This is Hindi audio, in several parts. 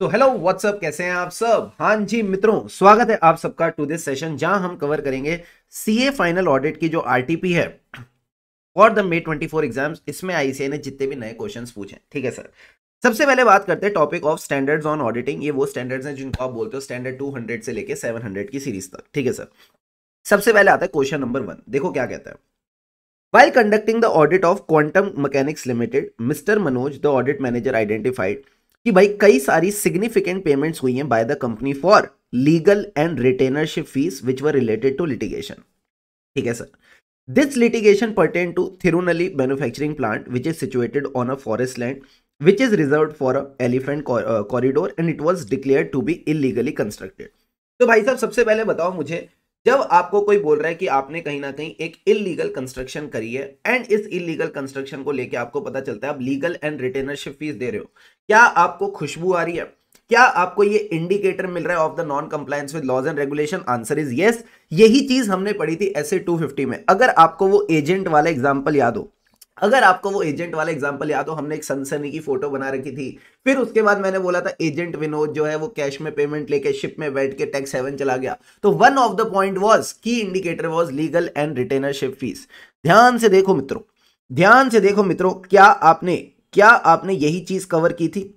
तो हेलो व्हाट्सअप कैसे हैं आप सब हाँ जी मित्रों स्वागत है आप सबका टू दिस सेशन जहां हम कवर करेंगे सीए फाइनल ऑडिट की जो आरटीपी है और द मे 24 एग्जाम्स इसमें आईसीआई ने जितने भी नए क्वेश्चंस पूछे ठीक है सर सबसे पहले बात करते हैं topic of standards on auditing ये वो स्टैंडर्ड्स हैं जिनको आप बोलते हो स्टैंडर्ड टू से लेकर सेवन की सीरीज तक ठीक है सर सबसे पहले आता है क्वेश्चन नंबर वन देखो क्या कहता है while conducting the audit of Quantum Mechanics Limited Mr Manoj the audit manager identified कि भाई कई सारी सिग्निफिकेंट पेमेंट्स हुई हैं by the company for legal and retainership fees which were related to litigation ठीक है sir this litigation pertain to Thirunali manufacturing plant which is situated on a forest land which is reserve for a elephant corridor and it was declare to be illegally constructed तो भाई साहब सबसे पहले बताओ मुझे जब आपको कोई बोल रहा है कि आपने कहीं ना कहीं एक इलीगल कंस्ट्रक्शन करी है एंड इस इलीगल कंस्ट्रक्शन को लेके आपको पता चलता है आप लीगल एंड रिटेनरशिप फीस दे रहे हो क्या आपको खुशबू आ रही है क्या आपको ये इंडिकेटर मिल रहा है of the non compliance with laws and regulation answer is yes यही चीज हमने पढ़ी थी एस ए में अगर आपको वो एजेंट वाला एग्जाम्पल याद हो अगर आपको वो एजेंट वाला एग्जाम्पल याद हो हमने एक सनसनी की फोटो बना रखी थी फिर उसके बाद मैंने बोला था एजेंट विनोद जो है वो कैश में पेमेंट लेके शिप में बैठ के टैक्स हेवन चला गया तो one of the point was की indicator was legal and retainership fees ध्यान से देखो मित्रों ध्यान से देखो मित्रों क्या आपने क्या आपने यही चीज कवर की थी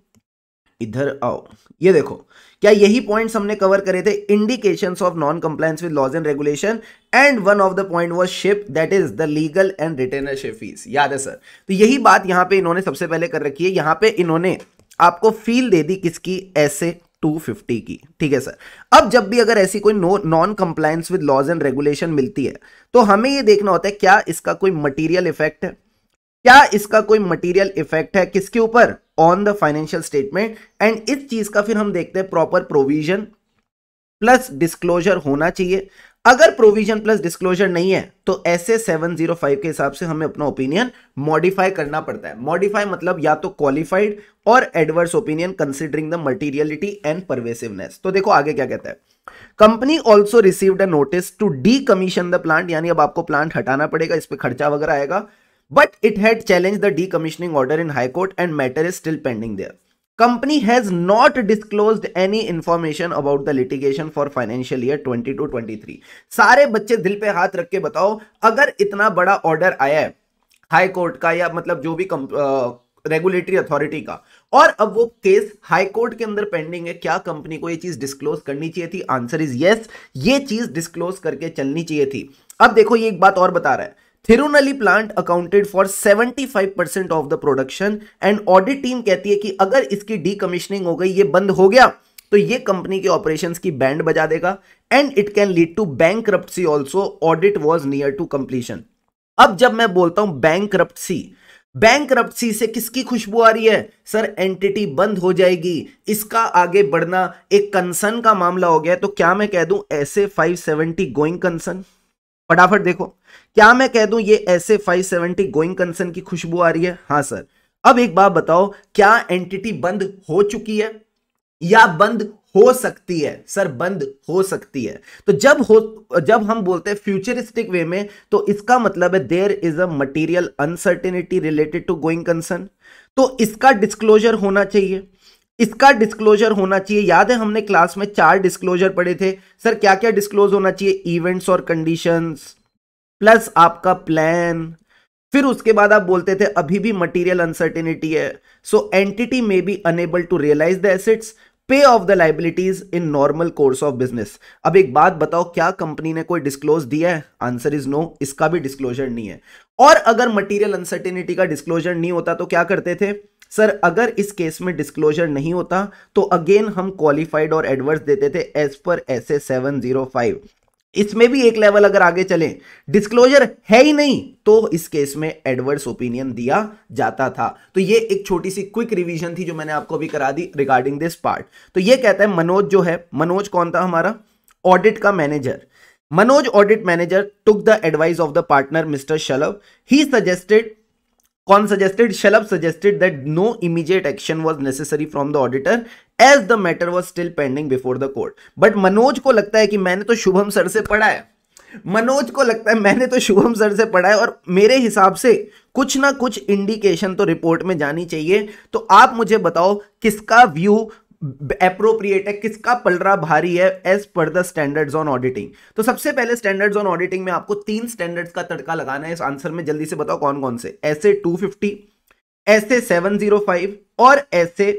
इधर आओ ये देखो क्या यही पॉइंट हमने कवर करे थे indication of non compliance with laws and regulation and one of the point was ship that is the legal and retainership fees याद है सर तो यही बात यहां पर इन्होंने सबसे पहले कर रखी है यहां पर इन्होंने आपको फील दे दी किसकी ऐसे 250 की ठीक है सर अब जब भी अगर ऐसी कोई non compliance with laws and regulation मिलती है तो हमें ये देखना होता है क्या इसका कोई मटेरियल इफेक्ट है क्या इसका कोई मटेरियल इफेक्ट है किसके ऊपर on the financial statement and इस चीज का फिर हम देखते हैं प्रॉपर प्रोविजन प्लस डिस्क्लोजर होना चाहिए अगर प्रोविजन प्लस डिस्क्लोजर नहीं है तो ऐसे 705 के हिसाब से हमें अपना ओपिनियन मॉडिफाई करना पड़ता है मॉडिफाई मतलब या तो क्वालिफाइड और adverse opinion considering the materiality and pervasiveness तो देखो आगे क्या कहता है company also received a notice to decommission the plant यानी अब आपको प्लांट हटाना पड़ेगा इस पर खर्चा वगैरह आएगा but it had challenged the decommissioning order in High Court and matter is still pending there. Company has not disclosed any information about the litigation for financial year 22-23. सारे बच्चे दिल पे हाथ रख के बताओ अगर इतना बड़ा ऑर्डर आया है हाई कोर्ट का या मतलब जो भी रेगुलेटरी अथॉरिटी का और अब वो केस हाई कोर्ट के अंदर पेंडिंग है क्या कंपनी को ये चीज डिस्क्लोज करनी चाहिए थी आंसर इज यस ये चीज डिस्क्लोज करके चलनी चाहिए थी अब देखो ये एक बात और बता रहा है Thirunali plant accounted for 75 percent of the production and audit team कहती है कि अगर इसकी डीकमिशनिंग हो गई ये बंद हो गया तो ये कंपनी के ऑपरेशन की बैंड बजा देगा and it can lead to bank also audit was near to completion अब जब मैं बोलता हूं बैंक बैंक से किसकी खुशबू आ रही है सर एंटिटी बंद हो जाएगी इसका आगे बढ़ना एक कंसर्न का मामला हो गया तो क्या मैं कह दूं ऐसे 570 गोइंग कंसर्न फटाफट देखो क्या मैं कह दूं ये ऐसे 570 गोइंग कंसर्न की खुशबू आ रही है हाँ सर अब एक बात बताओ क्या एंटिटी बंद हो चुकी है या बंद हो सकती है सर बंद हो सकती है तो जब हो जब हम बोलते हैं फ्यूचरिस्टिक वे में तो इसका मतलब है there is a material uncertainty related to going concern तो इसका डिस्क्लोजर होना चाहिए इसका डिस्क्लोजर होना चाहिए याद है हमने क्लास में चार डिस्क्लोजर पढ़े थे सर क्या क्या डिस्क्लोज होना चाहिए इवेंट्स और कंडीशंस प्लस आपका प्लान फिर उसके बाद आप बोलते थे अभी भी मटेरियल अनसर्टेनिटी है so entity may be unable to realise the assets pay off the liabilities in normal course of business अब एक बात बताओ क्या कंपनी ने कोई डिस्क्लोज दिया है आंसर इज नो इसका भी डिस्क्लोजर नहीं है और अगर मटेरियल अनसर्टेनिटी का डिस्क्लोजर नहीं होता तो क्या करते थे सर अगर इस केस में डिस्क्लोजर नहीं होता तो अगेन हम क्वालिफाइड और एडवर्स देते थे as per S A seven zero five इसमें भी एक लेवल अगर आगे चले डिस्क्लोजर है ही नहीं तो इस केस में एडवर्स ओपिनियन दिया जाता था तो ये एक छोटी सी क्विक रिवीजन थी जो मैंने आपको अभी करा दी रिगार्डिंग दिस पार्ट तो ये कहता है मनोज जो है मनोज कौन था हमारा ऑडिट का manager Manoj audit manager took the advice of the partner Mr Shalabh he suggested कौन suggested Shalabh suggested that no immediate action was necessary from the auditor as the matter was still pending before the court but Manoj को लगता है कि मैंने तो शुभम सर से पढ़ा है मनोज को लगता है मैंने तो शुभम सर से पढ़ा है और मेरे हिसाब से कुछ ना कुछ इंडिकेशन तो रिपोर्ट में जानी चाहिए तो आप मुझे बताओ किसका व्यू अप्रोप्रिएट है किसका पलरा भारी है as per the standards on auditing तो सबसे पहले स्टैंडर्ड्स ऑन ऑडिटिंग में आपको तीन स्टैंडर्ड्स का तड़का लगाना है इस आंसर में जल्दी से बताओ कौन कौन से ऐसे 250 ऐसे 705 और ऐसे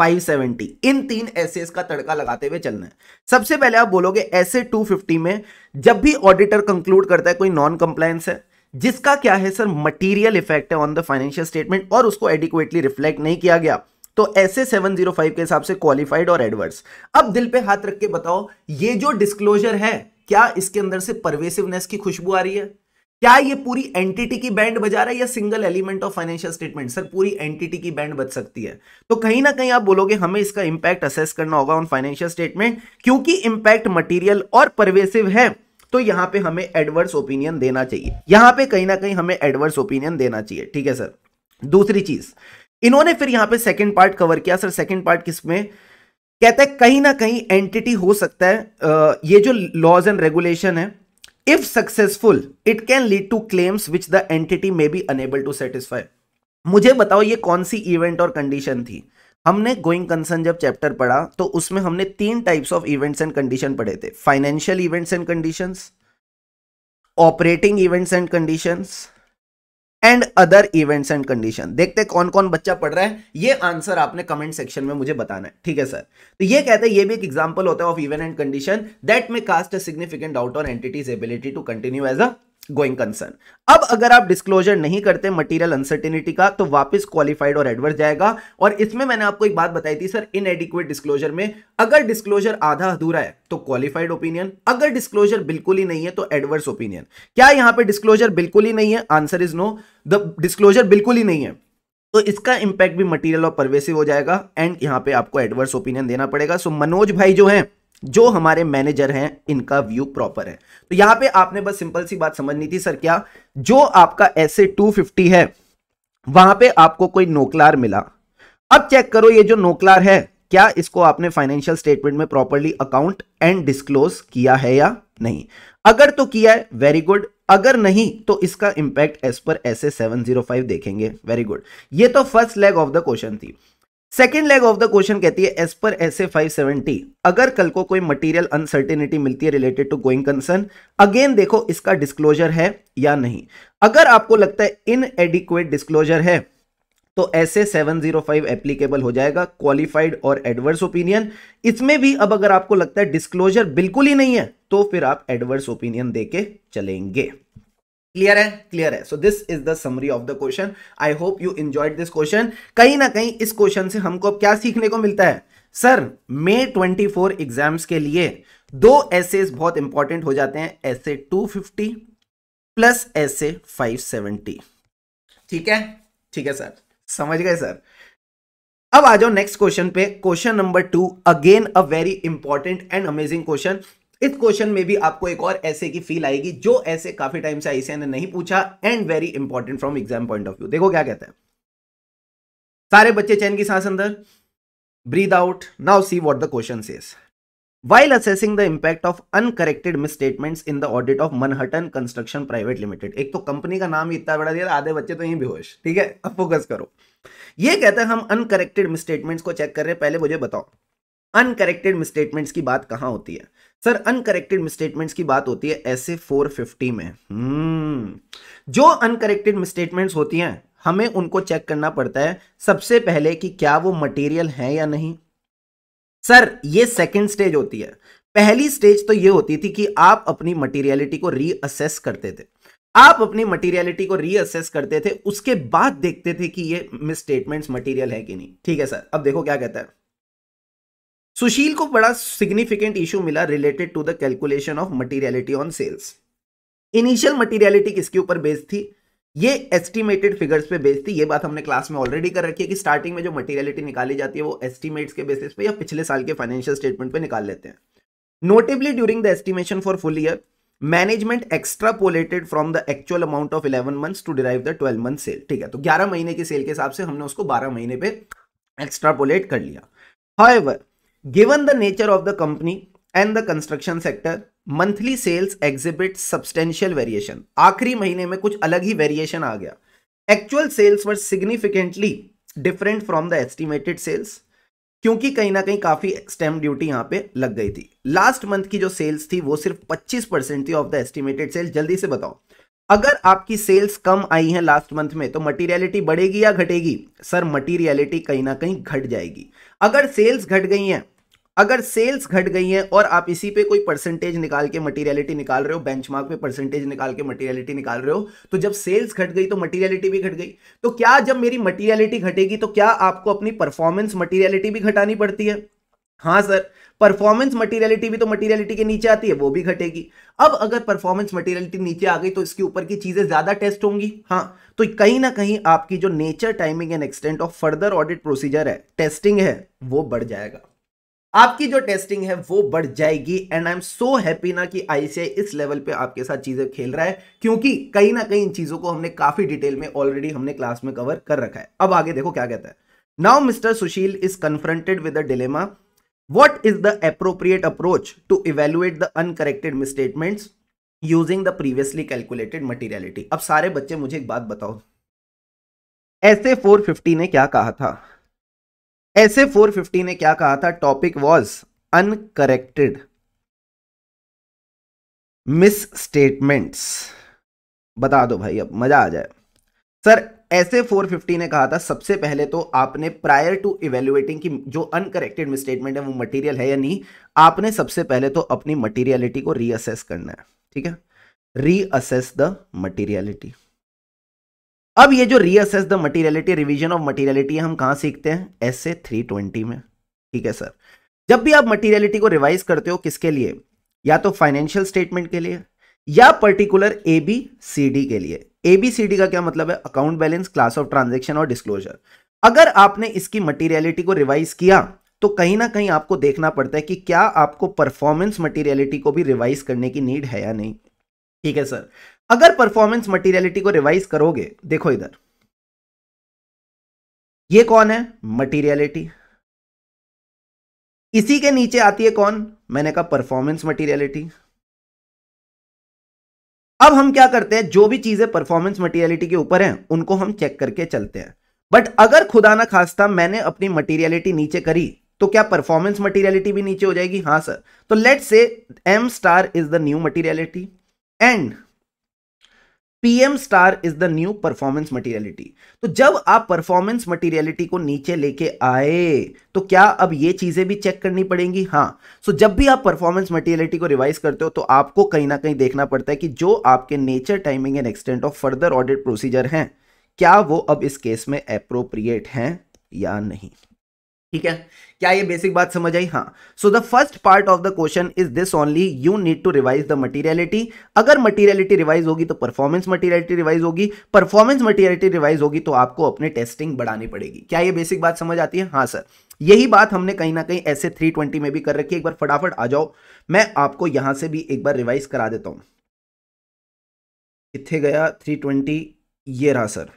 570 इन तीन ऐसे का तड़का लगाते हुए चलना है सबसे पहले आप बोलोगे ऐसे 250 में जब भी ऑडिटर कंक्लूड करता है कोई नॉन कंप्लायंस है जिसका क्या है सर मटेरियल इफेक्ट है ऑन द फाइनेंशियल स्टेटमेंट और उसको एडिक्वेटली रिफ्लेक्ट नहीं किया गया तो ऐसे 705 के हिसाब से क्वालिफाइड और एडवर्स अब दिल पे हाथ रख के बताओ ये जो डिस्क्लोजर है क्या इसके अंदर से परवेसिवनेस की खुशबू आ रही है क्या ये पूरी एंटिटी की बैंड बजा रहा है या single element of financial statement sir पूरी एंटिटी की बैंड बज सकती है तो कहीं ना कहीं आप बोलोगे हमें इसका इंपैक्ट असेस करना होगा ऑन फाइनेंशियल स्टेटमेंट क्योंकि इंपैक्ट मटेरियल और परवेसिव है तो यहां पे हमें एडवर्स ओपिनियन देना चाहिए यहां पे कहीं ना कहीं हमें एडवर्स ओपिनियन देना चाहिए ठीक है सर दूसरी चीज इन्होंने फिर यहां पे सेकंड पार्ट कवर किया सर सेकंड पार्ट किस में कहता है कहीं ना कहीं एंटिटी हो सकता है ये जो लॉज एंड रेगुलेशन है if successful it can lead to claims which the entity may be unable to satisfy मुझे बताओ ये कौन सी इवेंट और कंडीशन थी हमने गोइंग कंसर्न जब चैप्टर पढ़ा तो उसमें हमने तीन types of events and condition पढ़े थे financial events and conditions operating events and conditions and other events and condition देखते कौन कौन बच्चा पढ़ रहा है ये आंसर आपने कमेंट सेक्शन में मुझे बताना है ठीक है सर तो ये कहते हैं ये भी एक एग्जाम्पल होता है of event and condition that may cast a significant doubt on entity's ability to continue as a going concern अब अगर आप डिस्क्लोजर नहीं करते मटेरियल अनसर्टिनिटी का तो वापस क्वालिफाइड और एडवर्स जाएगा और इसमें मैंने आपको एक बात बताई थी सर इन एडिक्वेट डिस्क्लोजर में अगर डिस्क्लोजर आधा अधूरा है तो क्वालिफाइड ओपिनियन अगर डिस्क्लोजर बिल्कुल ही नहीं है तो एडवर्स ओपिनियन क्या यहां पर डिस्क्लोजर बिल्कुल ही नहीं है answer is no the disclosure बिल्कुल ही नहीं है तो इसका इंपैक्ट भी मटेरियल और परवेसिव हो जाएगा एंड यहां पे आपको एडवर्स ओपिनियन देना पड़ेगा सो मनोज भाई जो हैं जो हमारे मैनेजर हैं इनका व्यू प्रॉपर है तो यहां पे आपने बस सिंपल सी बात समझनी थी सर क्या जो आपका ऐसे 250 है वहां पे आपको कोई नोकलार मिला अब चेक करो ये जो नोकलार है क्या इसको आपने फाइनेंशियल स्टेटमेंट में प्रॉपरली अकाउंट एंड डिस्क्लोज किया है या नहीं अगर तो किया है वेरी गुड अगर नहीं तो इसका impact as per S A देखेंगे वेरी गुड ये तो first leg of the question थी second leg of the question कहती है एज पर एस ए फाइव सेवेंटी अगर कल को कोई मटेरियल अनसर्टेनिटी मिलती है related to going concern again देखो इसका डिस्क्लोजर है या नहीं अगर आपको लगता है इन एडिक्वेट डिस्क्लोजर है तो ऐसे 705 एप्लीकेबल हो जाएगा क्वालिफाइड और एडवर्स ओपिनियन इसमें भी अब अगर आपको लगता है डिस्क्लोजर बिल्कुल ही नहीं है तो फिर आप एडवर्स ओपिनियन देके चलेंगे क्लियर है क्लियर है so this is the summary of the question I hope you enjoyed this question कहीं ना कहीं इस क्वेश्चन से हमको अब क्या सीखने को मिलता है सर मे 24 एग्जाम्स के लिए दो एसेस बहुत इंपॉर्टेंट हो जाते हैं एसे 250 प्लस एसे 570 ठीक है ठीक है सर समझ गए सर अब आ जाओ नेक्स्ट क्वेश्चन पे question number two again a very important and amazing question इस क्वेश्चन में भी आपको एक और ऐसे की फील आएगी जो ऐसे काफी टाइम से आईसीआई ने नहीं पूछा and very important from exam point of view देखो क्या कहता है सारे बच्चे चैन की सांस अंदर breathe out now see what the question says while assessing the impact of uncorrected misstatements in the audit of Manhattan Construction Private Limited एक तो कंपनी का नाम ही इतना बड़ा दिया आधे बच्चे तो यहीं बेहोश ठीक है अब फोकस करो ये कहता है हम अनकरेक्टेड मिसस्टेटमेंट्स को चेक कर रहे हैं पहले मुझे बताओ अनकरेक्टेड मिसस्टेटमेंट्स की बात कहाँ होती है सर अनकरेक्टेड मिसस्टेटमेंट्स की बात होती है ऐसे 450 में हम्म जो अनकरेक्टेड मिसस्टेटमेंट्स होती हैं हमें उनको चेक करना पड़ता है सबसे पहले कि क्या वो मटेरियल है या नहीं सर ये सेकंड स्टेज होती है पहली स्टेज तो ये होती थी कि आप अपनी मटेरियलिटी को रीअसेस करते थे आप अपनी मटेरियलिटी को रीअसेस करते थे उसके बाद देखते थे कि ये मिसस्टेटमेंट्स मटेरियल है कि नहीं ठीक है सर अब देखो क्या कहता है सुशील को बड़ा सिग्निफिकेंट इशू मिला related to the calculation of materiality on sales initial materiality किसके ऊपर बेस्ड थी ये एस्टिमेटेड फिगर्स पे बेस्ड थी ये बात हमने क्लास में ऑलरेडी कर रखी है कि स्टार्टिंग में जो मटेरियलिटी निकाली जाती है वो एस्टिमेट्स के बेसिस पे या पिछले साल के फाइनेंशियल स्टेटमेंट पे निकाल लेते हैं notably during the estimation for full year management extrapolated from the actual amount of eleven months to derive the twelve month sale ठीक है तो ग्यारह महीने की सेल के हिसाब से हमने उसको बारह महीने पे एक्स्ट्रापोलेट कर लिया how Given the nature of the company and the construction sector, monthly sales exhibit substantial variation आखिरी महीने में कुछ अलग ही वेरिएशन आ गया actual sales were significantly different from the estimated sales क्योंकि कहीं ना कहीं काफी स्टेम ड्यूटी यहां पे लग गई थी लास्ट मंथ की जो सेल्स थी वो सिर्फ 25 परसेंट थी ऑफ द एस्टिमेटेड सेल्स जल्दी से बताओ अगर आपकी सेल्स कम आई हैं लास्ट मंथ में तो मटीरियलिटी बढ़ेगी या घटेगी सर मटीरियलिटी कहीं ना कहीं घट जाएगी अगर सेल्स घट गई हैं अगर सेल्स घट गई हैं और आप इसी पे कोई परसेंटेज निकाल के मटेरियलिटी निकाल रहे हो बेंचमार्क पे परसेंटेज निकाल के मटेरियलिटी निकाल रहे हो तो जब सेल्स घट गई तो मटेरियलिटी भी घट गई तो क्या जब मेरी मटेरियलिटी घटेगी तो क्या आपको अपनी परफॉर्मेंस मटेरियलिटी भी घटानी पड़ती है हाँ सर परफॉर्मेंस मटेरियलिटी भी तो मटेरियलिटी के नीचे आती है वो भी घटेगी अब अगर परफॉर्मेंस मटेरियलिटी नीचे आ गई तो इसके ऊपर की चीजें ज्यादा टेस्ट होंगी हाँ तो कहीं ना कहीं आपकी जो nature timing and extent of further audit procedure है टेस्टिंग है वो बढ़ जाएगा आपकी जो टेस्टिंग है वो बढ़ जाएगी and I am so happy ना कि आईसीआई इस लेवल पे आपके साथ चीज़ें खेल रहा है क्योंकि कहीं ना कहीं इन चीज़ों को हमने काफ़ी डिटेल में ऑलरेडी हमने क्लास में कवर कर रखा है अब आगे देखो क्या कहता है now Mr Sushil is confronted with a dilemma what is the appropriate approach to evaluate the uncorrected misstatements using the previously calculated materiality अब सारे बच्चे मुझे एक बात बताओ ऐसे 450 ने क्या कहा था ऐसे 450 ने क्या कहा था topic was uncorrected misstatements बता दो भाई अब मजा आ जाए सर ऐसे 450 ने कहा था सबसे पहले तो आपने प्रायर टू इवेल्युएटिंग की जो अनकरेक्टेड मिस स्टेटमेंट है वो मटेरियल है या नहीं आपने सबसे पहले तो अपनी मटेरियलिटी को रीअसेस करना है ठीक है रीअसेस द मटेरियलिटी अब ये जो reassess the materiality revision of materiality हम कहां सीखते हैं एस ए थ्री ट्वेंटी में ठीक है सर जब भी आप मटीरियलिटी को रिवाइज करते हो किसके लिए या तो फाइनेंशियल स्टेटमेंट के लिए या particular A B C D के लिए ए बी सी डी का क्या मतलब है account balance class of transaction और डिस्क्लोजर अगर आपने इसकी मटीरियलिटी को रिवाइज किया तो कहीं ना कहीं आपको देखना पड़ता है कि क्या आपको परफॉर्मेंस मटीरियलिटी को भी रिवाइज करने की नीड है या नहीं ठीक है सर अगर परफॉर्मेंस मटेरियलिटी को रिवाइज करोगे देखो इधर ये कौन है मटेरियलिटी इसी के नीचे आती है कौन मैंने कहा परफॉर्मेंस मटेरियलिटी अब हम क्या करते हैं जो भी चीजें परफॉर्मेंस मटेरियलिटी के ऊपर हैं उनको हम चेक करके चलते हैं बट अगर खुदा ना खास्ता मैंने अपनी मटेरियलिटी नीचे करी तो क्या परफॉर्मेंस मटेरियलिटी भी नीचे हो जाएगी हाँ सर तो let's say M star is the new materiality and PM star is the new performance materiality तो जब आप परफॉर्मेंस मटेरियलिटी को नीचे लेके आए तो क्या अब ये चीजें भी चेक करनी पड़ेंगी हाँ सो so जब भी आप परफॉर्मेंस मटेरियलिटी को रिवाइज करते हो तो आपको कहीं ना कहीं देखना पड़ता है कि जो आपके nature timing and extent of further audit procedure हैं क्या वो अब इस केस में अप्रोप्रिएट हैं या नहीं ठीक है क्या ये बेसिक बात समझ आई हाँ so the first part of the question is this only you need to revise the materiality अगर मटेरियलिटी रिवाइज होगी तो परफॉर्मेंस मटेरियलिटी रिवाइज होगी परफॉर्मेंस मटेरियलिटी रिवाइज होगी तो आपको अपने टेस्टिंग बढ़ानी पड़ेगी क्या ये बेसिक बात समझ आती है हाँ सर यही बात हमने कहीं ना कहीं ऐसे 320 में भी कर रखी है एक बार फटाफट आ जाओ मैं आपको यहां से भी एक बार रिवाइज करा देता हूं इतने गया 320 ये रहा सर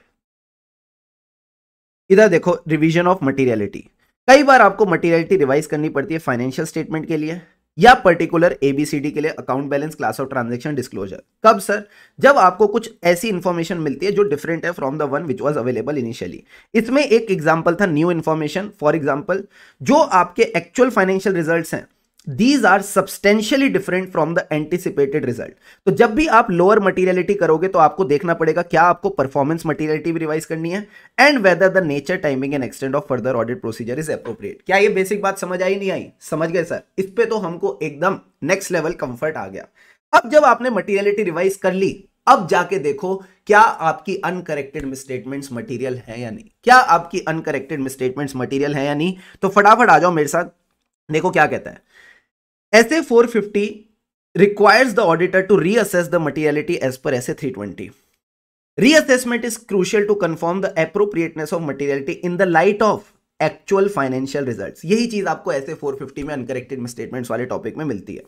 इधर देखो रिवीजन ऑफ मटेरियलिटी कई बार आपको मटेरियलिटी रिवाइज करनी पड़ती है फाइनेंशियल स्टेटमेंट के लिए या पर्टिकुलर एबीसीडी के लिए account balance class of transaction disclosure कब सर जब आपको कुछ ऐसी इन्फॉर्मेशन मिलती है जो डिफरेंट है from the one which was available initially इसमें एक एग्जाम्पल था न्यू इन्फॉर्मेशन फॉर एग्जाम्पल जो आपके एक्चुअल फाइनेंशियल रिजल्ट हैं these are substantially different from the anticipated result तो जब भी आप लोअर मटीरियलिटी करोगे तो आपको देखना पड़ेगा क्या आपको परफॉर्मेंस मटीरियलिटी भी रिवाइज करनी है and whether the nature timing and extend of further audit procedure is appropriate क्या ये बेसिक बात समझ आई नहीं आई समझ गए सर इस पर तो हमको एकदम नेक्स्ट लेवल कंफर्ट आ गया अब जब आपने मटीरियलिटी रिवाइज कर ली अब जाके देखो क्या आपकी अनकरेक्टेड मिसस्टेटमेंट्स मटेरियल है या नहीं क्या आपकी अनकरेक्टेड मिसस्टेटमेंट्स मटेरियल है या नहीं तो फटाफट आ जाओ मेरे साथ देखो क्या कहता है SA 450 requires the auditor टू reassess the materiality as per SA 320. Reassessment is crucial to confirm the appropriateness of materiality in the light of actual financial result यही चीज आपको ऐसे 450 में अनकरेक्टेड स्टेटमेंट्स वाले टॉपिक में मिलती है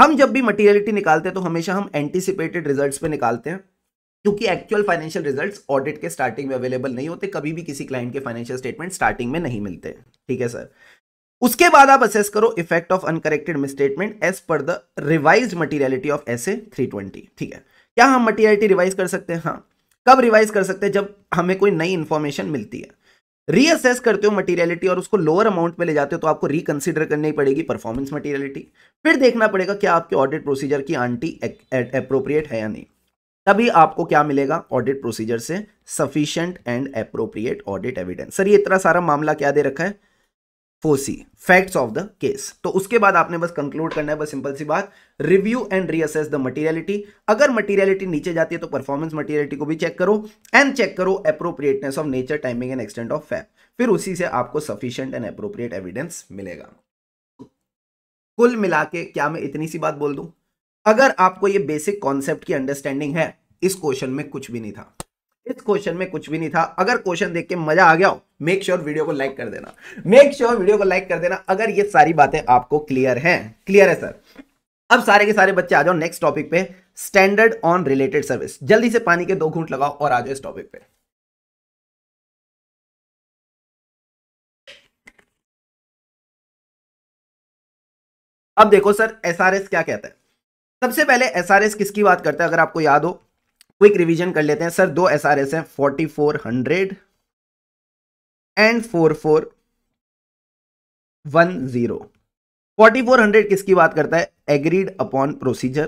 हम जब भी मटेरियलिटी निकालते हैं तो हमेशा हम एंटीसिपेटेड रिजल्ट्स पे निकालते हैं क्योंकि एक्चुअल फाइनेंशियल रिजल्ट्स ऑडिट के स्टार्टिंग में अवेलेबल नहीं होते कभी भी किसी क्लाइंट के फाइनेंशियल स्टेटमेंट स्टार्टिंग में नहीं मिलते ठीक है सर उसके बाद आप असेस करो effect of uncorrected misstatement as per the revise materiality of S A three twenty ठीक है क्या हम मटीरियलिटी रिवाइज कर सकते हैं हाँ कब रिवाइज कर सकते हैं जब हमें कोई नई इन्फॉर्मेशन मिलती है रीअसेस करते हो मटीरियलिटी और उसको लोअर अमाउंट में ले जाते हो तो आपको रिकंसिडर करनी पड़ेगी परफॉर्मेंस मटीरियलिटी फिर देखना पड़ेगा क्या आपके ऑडिट प्रोसीजर की आंटी अप्रोप्रिएट है या नहीं तभी आपको क्या मिलेगा ऑडिट प्रोसीजर से sufficient and appropriate audit evidence sir ये इतना सारा मामला क्या दे रखा है फोसी फैक्ट्स ऑफ द केस तो उसके बाद आपने बस कंक्लूड करना है बस सिंपल सी बात review and reassess the materiality अगर मटेरियलिटी नीचे जाती है तो परफॉर्मेंस मटेरियलिटी को भी चेक करो एंड चेक करो appropriateness of nature timing and extent of FAP फिर उसी से आपको सफिशियंट एंड अप्रोप्रिएट एविडेंस मिलेगा कुल मिला के क्या मैं इतनी सी बात बोल दूं अगर आपको ये बेसिक कॉन्सेप्ट की अंडरस्टैंडिंग है इस क्वेश्चन में कुछ भी नहीं था इस क्वेश्चन में कुछ भी नहीं था अगर क्वेश्चन देख के मजा आ गया हो मेक श्योर वीडियो को लाइक कर देना मेक श्योर वीडियो को लाइक कर देना अगर ये सारी बातें आपको क्लियर हैं क्लियर है सर अब सारे के सारे बच्चे आ जाओ नेक्स्ट टॉपिक पे स्टैंडर्ड ऑन रिलेटेड सर्विस जल्दी से पानी के दो घूंट लगाओ और आ जाओ इस टॉपिक पे अब देखो सर एसआरएस क्या कहता है सबसे पहले एसआरएस किसकी बात करता है अगर आपको याद हो क्विक रिवीजन कर लेते हैं सर दो एस आर एस है forty four hundred and four four one zero forty four hundred किसकी बात करता है agreed upon procedure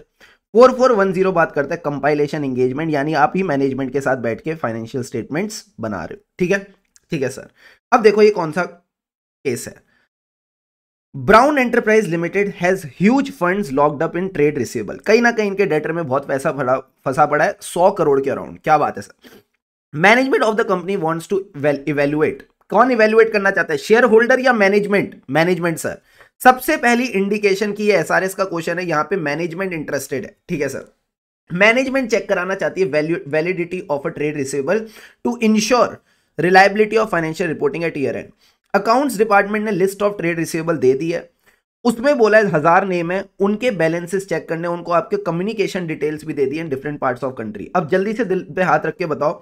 four four one zero बात करता है कंपाइलेशन एंगेजमेंट यानी आप ही मैनेजमेंट के साथ बैठ के फाइनेंशियल स्टेटमेंट्स बना रहे हो ठीक है ठीक है सर अब देखो ये कौन सा केस है brown enterprise limited has huge funds locked up in trade receivable कहीं ना कहीं इनके डेटर में बहुत पैसा फंसा पड़ा है सौ करोड़ के अराउंड क्या बात है sir management of the company wants to evaluate कौन इवेल्युएट करना चाहता है शेयर होल्डर या मैनेजमेंट मैनेजमेंट सर सबसे पहली इंडिकेशन की है एसआरएस का क्वेश्चन है यहाँ पे मैनेजमेंट इंटरेस्टेड है ठीक है सर मैनेजमेंट चेक कराना चाहती है validity of a trade receivable to ensure reliability of financial reporting at year end accounts department ने लिस्ट ऑफ ट्रेड रिसीवेबल दे दी है उसमें बोला है हज़ार नेम है उनके बैलेंसेस चेक करने उनको आपके कम्युनिकेशन डिटेल्स भी दे दिए in different parts of country अब जल्दी से दिल पे हाथ रख के बताओ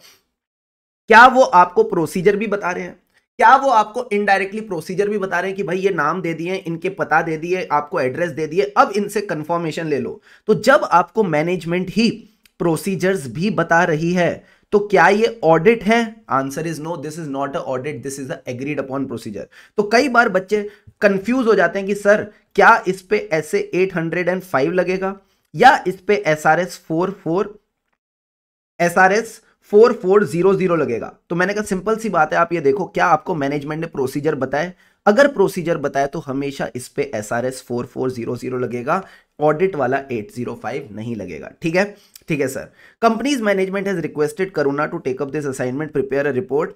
क्या वो आपको प्रोसीजर भी बता रहे हैं क्या वो आपको इनडायरेक्टली प्रोसीजर भी बता रहे हैं कि भाई ये नाम दे दिए इनके पता दे दिए आपको एड्रेस दे दिए अब इनसे कंफर्मेशन ले लो तो जब आपको मैनेजमेंट ही प्रोसीजर्स भी बता रही है तो क्या ये ऑडिट है answer is no this is not a audit this is agreed agreed upon procedure तो कई बार बच्चे कंफ्यूज हो जाते हैं कि सर क्या इस पे ऐसे 805 लगेगा या इस पे S R S four four S R S four four zero zero लगेगा तो मैंने कहा सिंपल सी बात है आप ये देखो क्या आपको मैनेजमेंट ने प्रोसीजर बताया अगर प्रोसीजर बताया तो हमेशा इस पे S R S four four zero zero लगेगा ऑडिट वाला एट जीरो फाइव नहीं लगेगा ठीक है ठीक है sir companies management has requested Karuna to take up this assignment prepare a report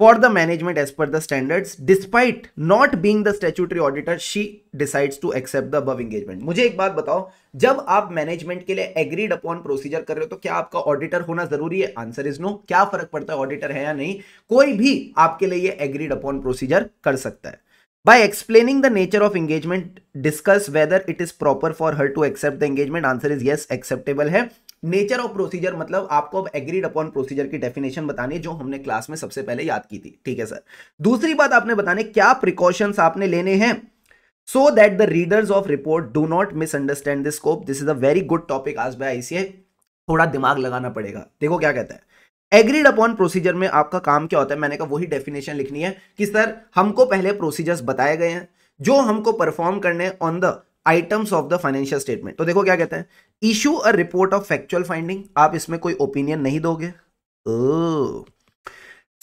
for the management as per the standard despite not being the statutory auditor she decides to accept the अब एंगेजमेंट मुझे एक बात बताओ जब आप मैनेजमेंट के लिए एग्रीड अपॉन प्रोसीजर कर रहे हो तो क्या आपका ऑडिटर होना जरूरी है आंसर इज नो क्या फर्क पड़ता है ऑडिटर है या नहीं कोई भी आपके लिए ये एग्रीड अपॉन प्रोसीजर कर सकता है By explaining the nature of engagement, discuss whether it is proper for her to accept the engagement. Answer is yes, acceptable है Nature of procedure मतलब आपको अब agreed upon procedure की definition बतानी है जो हमने class में सबसे पहले याद की थी ठीक है सर दूसरी बात आपने बताने क्या precautions आपने लेने हैं so that the readers of report do not misunderstand this scope. This is a very good topic asked by ICA. थोड़ा दिमाग लगाना पड़ेगा देखो क्या कहता है एग्रीड अपॉन प्रोसीजर में आपका काम क्या होता है मैंने कहा वही डेफिनेशन लिखनी है कि सर हमको पहले प्रोसीजर्स बताए गए हैं जो हमको परफॉर्म करने on the items of the financial statement तो देखो क्या कहते हैं issue a report of factual finding आप इसमें कोई ओपिनियन नहीं दोगे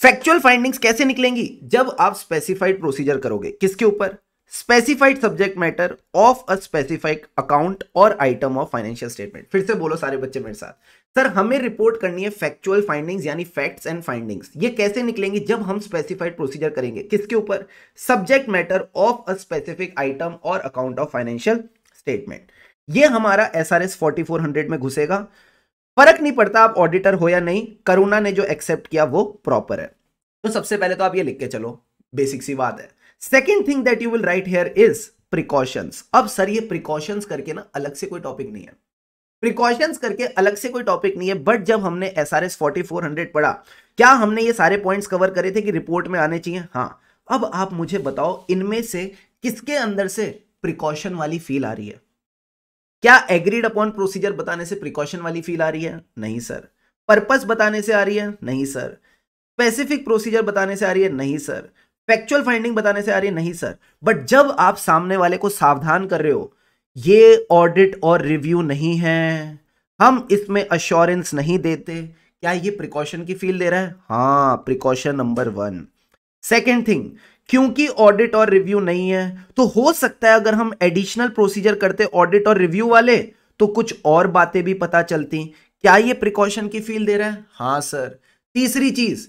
फैक्चुअल फाइंडिंग्स कैसे निकलेंगी जब आप स्पेसिफाइड प्रोसीजर करोगे किसके ऊपर specified subject matter of a specified account और आइटम ऑफ फाइनेंशियल स्टेटमेंट फिर से बोलो सारे बच्चे मेरे साथ सर हमें रिपोर्ट करनी है फैक्चुअल फाइंडिंग्स यानी फैक्ट्स एंड फाइंडिंग्स ये कैसे निकलेंगे जब हम स्पेसिफाइड प्रोसीजर करेंगे किसके ऊपर subject matter of a specific item और अकाउंट ऑफ फाइनेंशियल स्टेटमेंट ये हमारा एस आर एस में घुसेगा फर्क नहीं पड़ता आप ऑडिटर हो या नहीं करुणा ने जो एक्सेप्ट किया वो प्रॉपर है तो सबसे पहले तो आप ये लिख के चलो बेसिक सी बात है second thing that you will write here is precautions अब सर ये प्रिकॉशंस करके ना अलग से कोई टॉपिक नहीं है प्रिकॉशंस करके अलग से कोई टॉपिक नहीं है बट जब हमने S R S forty four hundred पढ़ा क्या हमने ये सारे पॉइंट्स कवर करे थे कि रिपोर्ट में आने चाहिए हाँ अब आप मुझे बताओ इनमें से किसके अंदर से प्रिकॉशन वाली फील आ रही है क्या एग्रीड अपॉन प्रोसीजर बताने से प्रिकॉशन वाली फील आ रही है नहीं सर पर्पस बताने से आ रही है नहीं सर स्पेसिफिक प्रोसीजर बताने से आ रही है नहीं सर फैक्चुअल फाइंडिंग बताने से आ रही है नहीं सर बट जब आप सामने वाले को सावधान कर रहे हो ये ऑडिट और रिव्यू नहीं है हम इसमें अश्योरेंस नहीं देते क्या ये प्रिकॉशन की फील दे रहा है हाँ precaution number one second thing क्योंकि ऑडिट और रिव्यू नहीं है तो हो सकता है अगर हम एडिशनल प्रोसीजर करते ऑडिट और रिव्यू वाले तो कुछ और बातें भी पता चलती क्या ये प्रिकॉशन की फील दे रहा है हाँ सर तीसरी चीज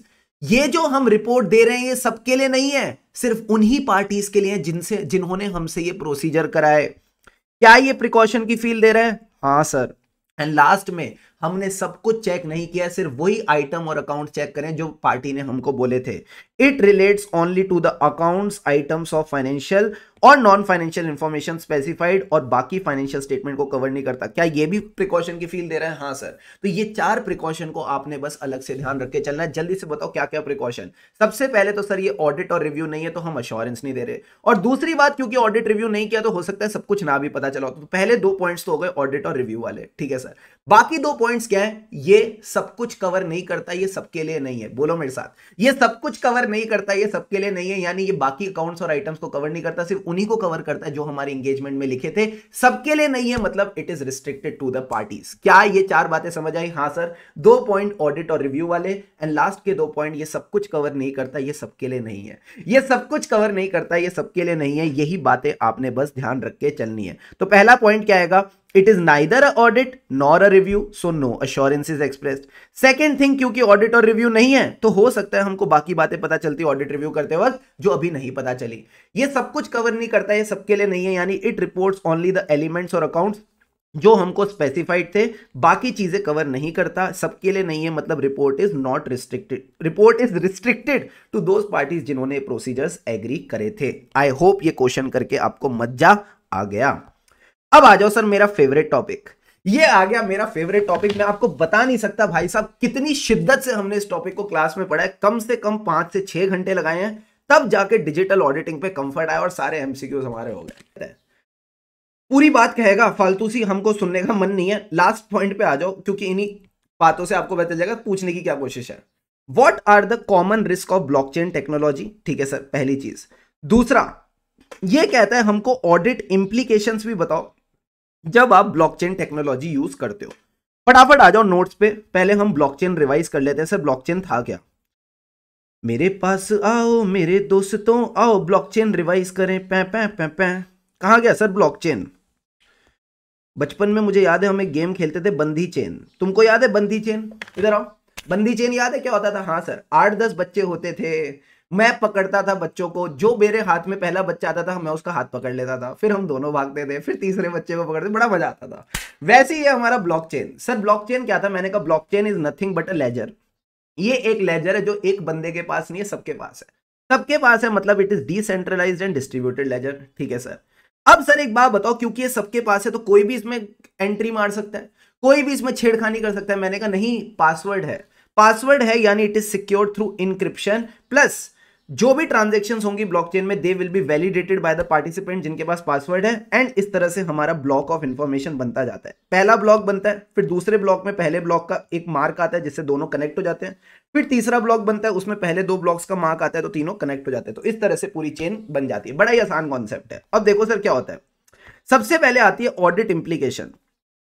ये जो हम रिपोर्ट दे रहे हैं ये सबके लिए नहीं है सिर्फ उन्हीं पार्टीज के लिए जिनसे जिन्होंने हमसे ये प्रोसीजर कराए क्या ये प्रिकॉशन की फील दे रहे हैं हाँ सर एंड लास्ट में हमने सब कुछ चेक नहीं किया सिर्फ वही आइटम और अकाउंट चेक करें जो पार्टी ने हमको बोले थे it relates only to the accounts items of financial और नॉन फाइनेंशियल इंफॉर्मेशन स्पेसिफाइड और बाकी फाइनेंशियल स्टेटमेंट को कवर नहीं करता क्या ये भी प्रिकॉशन की फील दे रहा है हाँ सर तो ये चार प्रिकॉशन को आपने बस अलग से ध्यान रख के चलना है जल्दी से बताओ क्या क्या प्रिकॉशन सबसे पहले तो सर ये ऑडिट और रिव्यू नहीं है तो हम अश्योरेंस नहीं दे रहे और दूसरी बात क्योंकि ऑडिट रिव्यू नहीं किया तो हो सकता है सब कुछ ना भी पता चला तो पहले दो पॉइंट्स तो हो गए ऑडिट और रिव्यू वाले ठीक है सर बाकी दो पॉइंट्स क्या है ये सब कुछ कवर नहीं करता ये सबके लिए नहीं है बोलो मेरे साथ ये सब कुछ कवर नहीं करता ये सबके लिए नहीं है यानी ये बाकी अकाउंट्स और आइटम्स को कवर नहीं करता सिर्फ उन्हीं को कवर करता है जो हमारे एंगेजमेंट में लिखे थे सबके लिए नहीं है मतलब it is restricted to the parties क्या ये चार बातें समझ आई हाँ सर दो पॉइंट ऑडिट और रिव्यू वाले एंड लास्ट के दो पॉइंट ये सब कुछ कवर नहीं करता ये सबके लिए नहीं है ये सब कुछ कवर नहीं करता ये सबके लिए नहीं है यही बातें आपने बस ध्यान रख के चलनी है तो पहला पॉइंट क्या आएगा it is neither a audit nor a review, so no assurance is expressed. Second क्योंकि ऑडिट और रिव्यू नहीं है तो हो सकता है हमको बाकी बातें पता चलती ऑडिट रिव्यू करते वक्त जो अभी नहीं पता चली ये सब कुछ कवर नहीं करता है सबके लिए नहीं है यानी it report only the elements और अकाउंट्स जो हमको स्पेसिफाइड थे बाकी चीजें कवर नहीं करता सबके लिए नहीं है मतलब report is not restricted report is restricted to दो पार्टीज जिन्होंने प्रोसीजर्स एग्री करे थे आई होप ये क्वेश्चन करके आपको मज्जा आ गया अब आ जाओ सर मेरा फेवरेट टॉपिक ये आ गया मेरा फेवरेट टॉपिक मैं आपको बता नहीं सकता भाई साहब कितनी शिद्दत से हमने इस टॉपिक को क्लास में पढ़ा है कम से कम पांच से छह घंटे लगाए हैं तब जाके डिजिटल ऑडिटिंग पे कंफर्ट आया और सारे एमसीक्यूज हमारे हो गए पूरी बात कहेगा फालतू सी हमको सुनने का मन नहीं है लास्ट पॉइंट पे आ जाओ क्योंकि इन्हीं बातों से आपको बता जाएगा पूछने की क्या कोशिश है what are the common risk of block technology ठीक है सर पहली चीज दूसरा ये कहता है हमको ऑडिट इम्प्लीकेशंस भी बताओ जब आप ब्लॉकचेन टेक्नोलॉजी यूज करते हो फटाफट आ जाओ नोट्स पे पहले हम ब्लॉकचेन रिवाइज कर लेते हैं सर ब्लॉकचेन था क्या मेरे पास आओ मेरे दोस्तों आओ ब्लॉकचेन रिवाइज करें पै पै पै पै कहा गया सर ब्लॉकचेन बचपन में मुझे याद है हम एक गेम खेलते थे बंदी चेन तुमको याद है बंदी चेन इधर आओ बंदी चेन याद है क्या होता था हाँ सर आठ दस बच्चे होते थे मैं पकड़ता था बच्चों को जो मेरे हाथ में पहला बच्चा आता था मैं उसका हाथ पकड़ लेता था फिर हम दोनों भागते थे फिर तीसरे बच्चे को पकड़ते बड़ा मजा आता था वैसे ही है हमारा ब्लॉकचेन सर ब्लॉकचेन क्या था मैंने कहा blockchain is nothing but a ledger ये एक लेजर है जो एक बंदे के पास नहीं है सबके पास है सबके पास है मतलब it is decentralize and distributed ledger ठीक है सर अब सर एक बात बताओ क्योंकि ये सबके पास है तो कोई भी इसमें एंट्री मार सकता है कोई भी इसमें छेड़खानी कर सकता है मैंने कहा नहीं पासवर्ड है पासवर्ड है यानी it is secure through encryption plus जो भी ट्रांजेक्शन होंगी ब्लॉकचेन में they will be validated by the participant जिनके पास पासवर्ड है एंड इस तरह से हमारा ब्लॉक ऑफ इन्फॉर्मेशन बनता जाता है पहला ब्लॉक बनता है फिर दूसरे ब्लॉक में पहले ब्लॉक का एक मार्क आता है जिससे दोनों कनेक्ट हो जाते हैं फिर तीसरा ब्लॉक बनता है उसमें पहले दो ब्लॉक्स का मार्क आता है तो तीनों कनेक्ट हो जाते हैं तो इस तरह से पूरी चेन बन जाती है बड़ा ही आसान कॉन्सेप्ट है अब देखो सर क्या होता है सबसे पहले आती है audit implication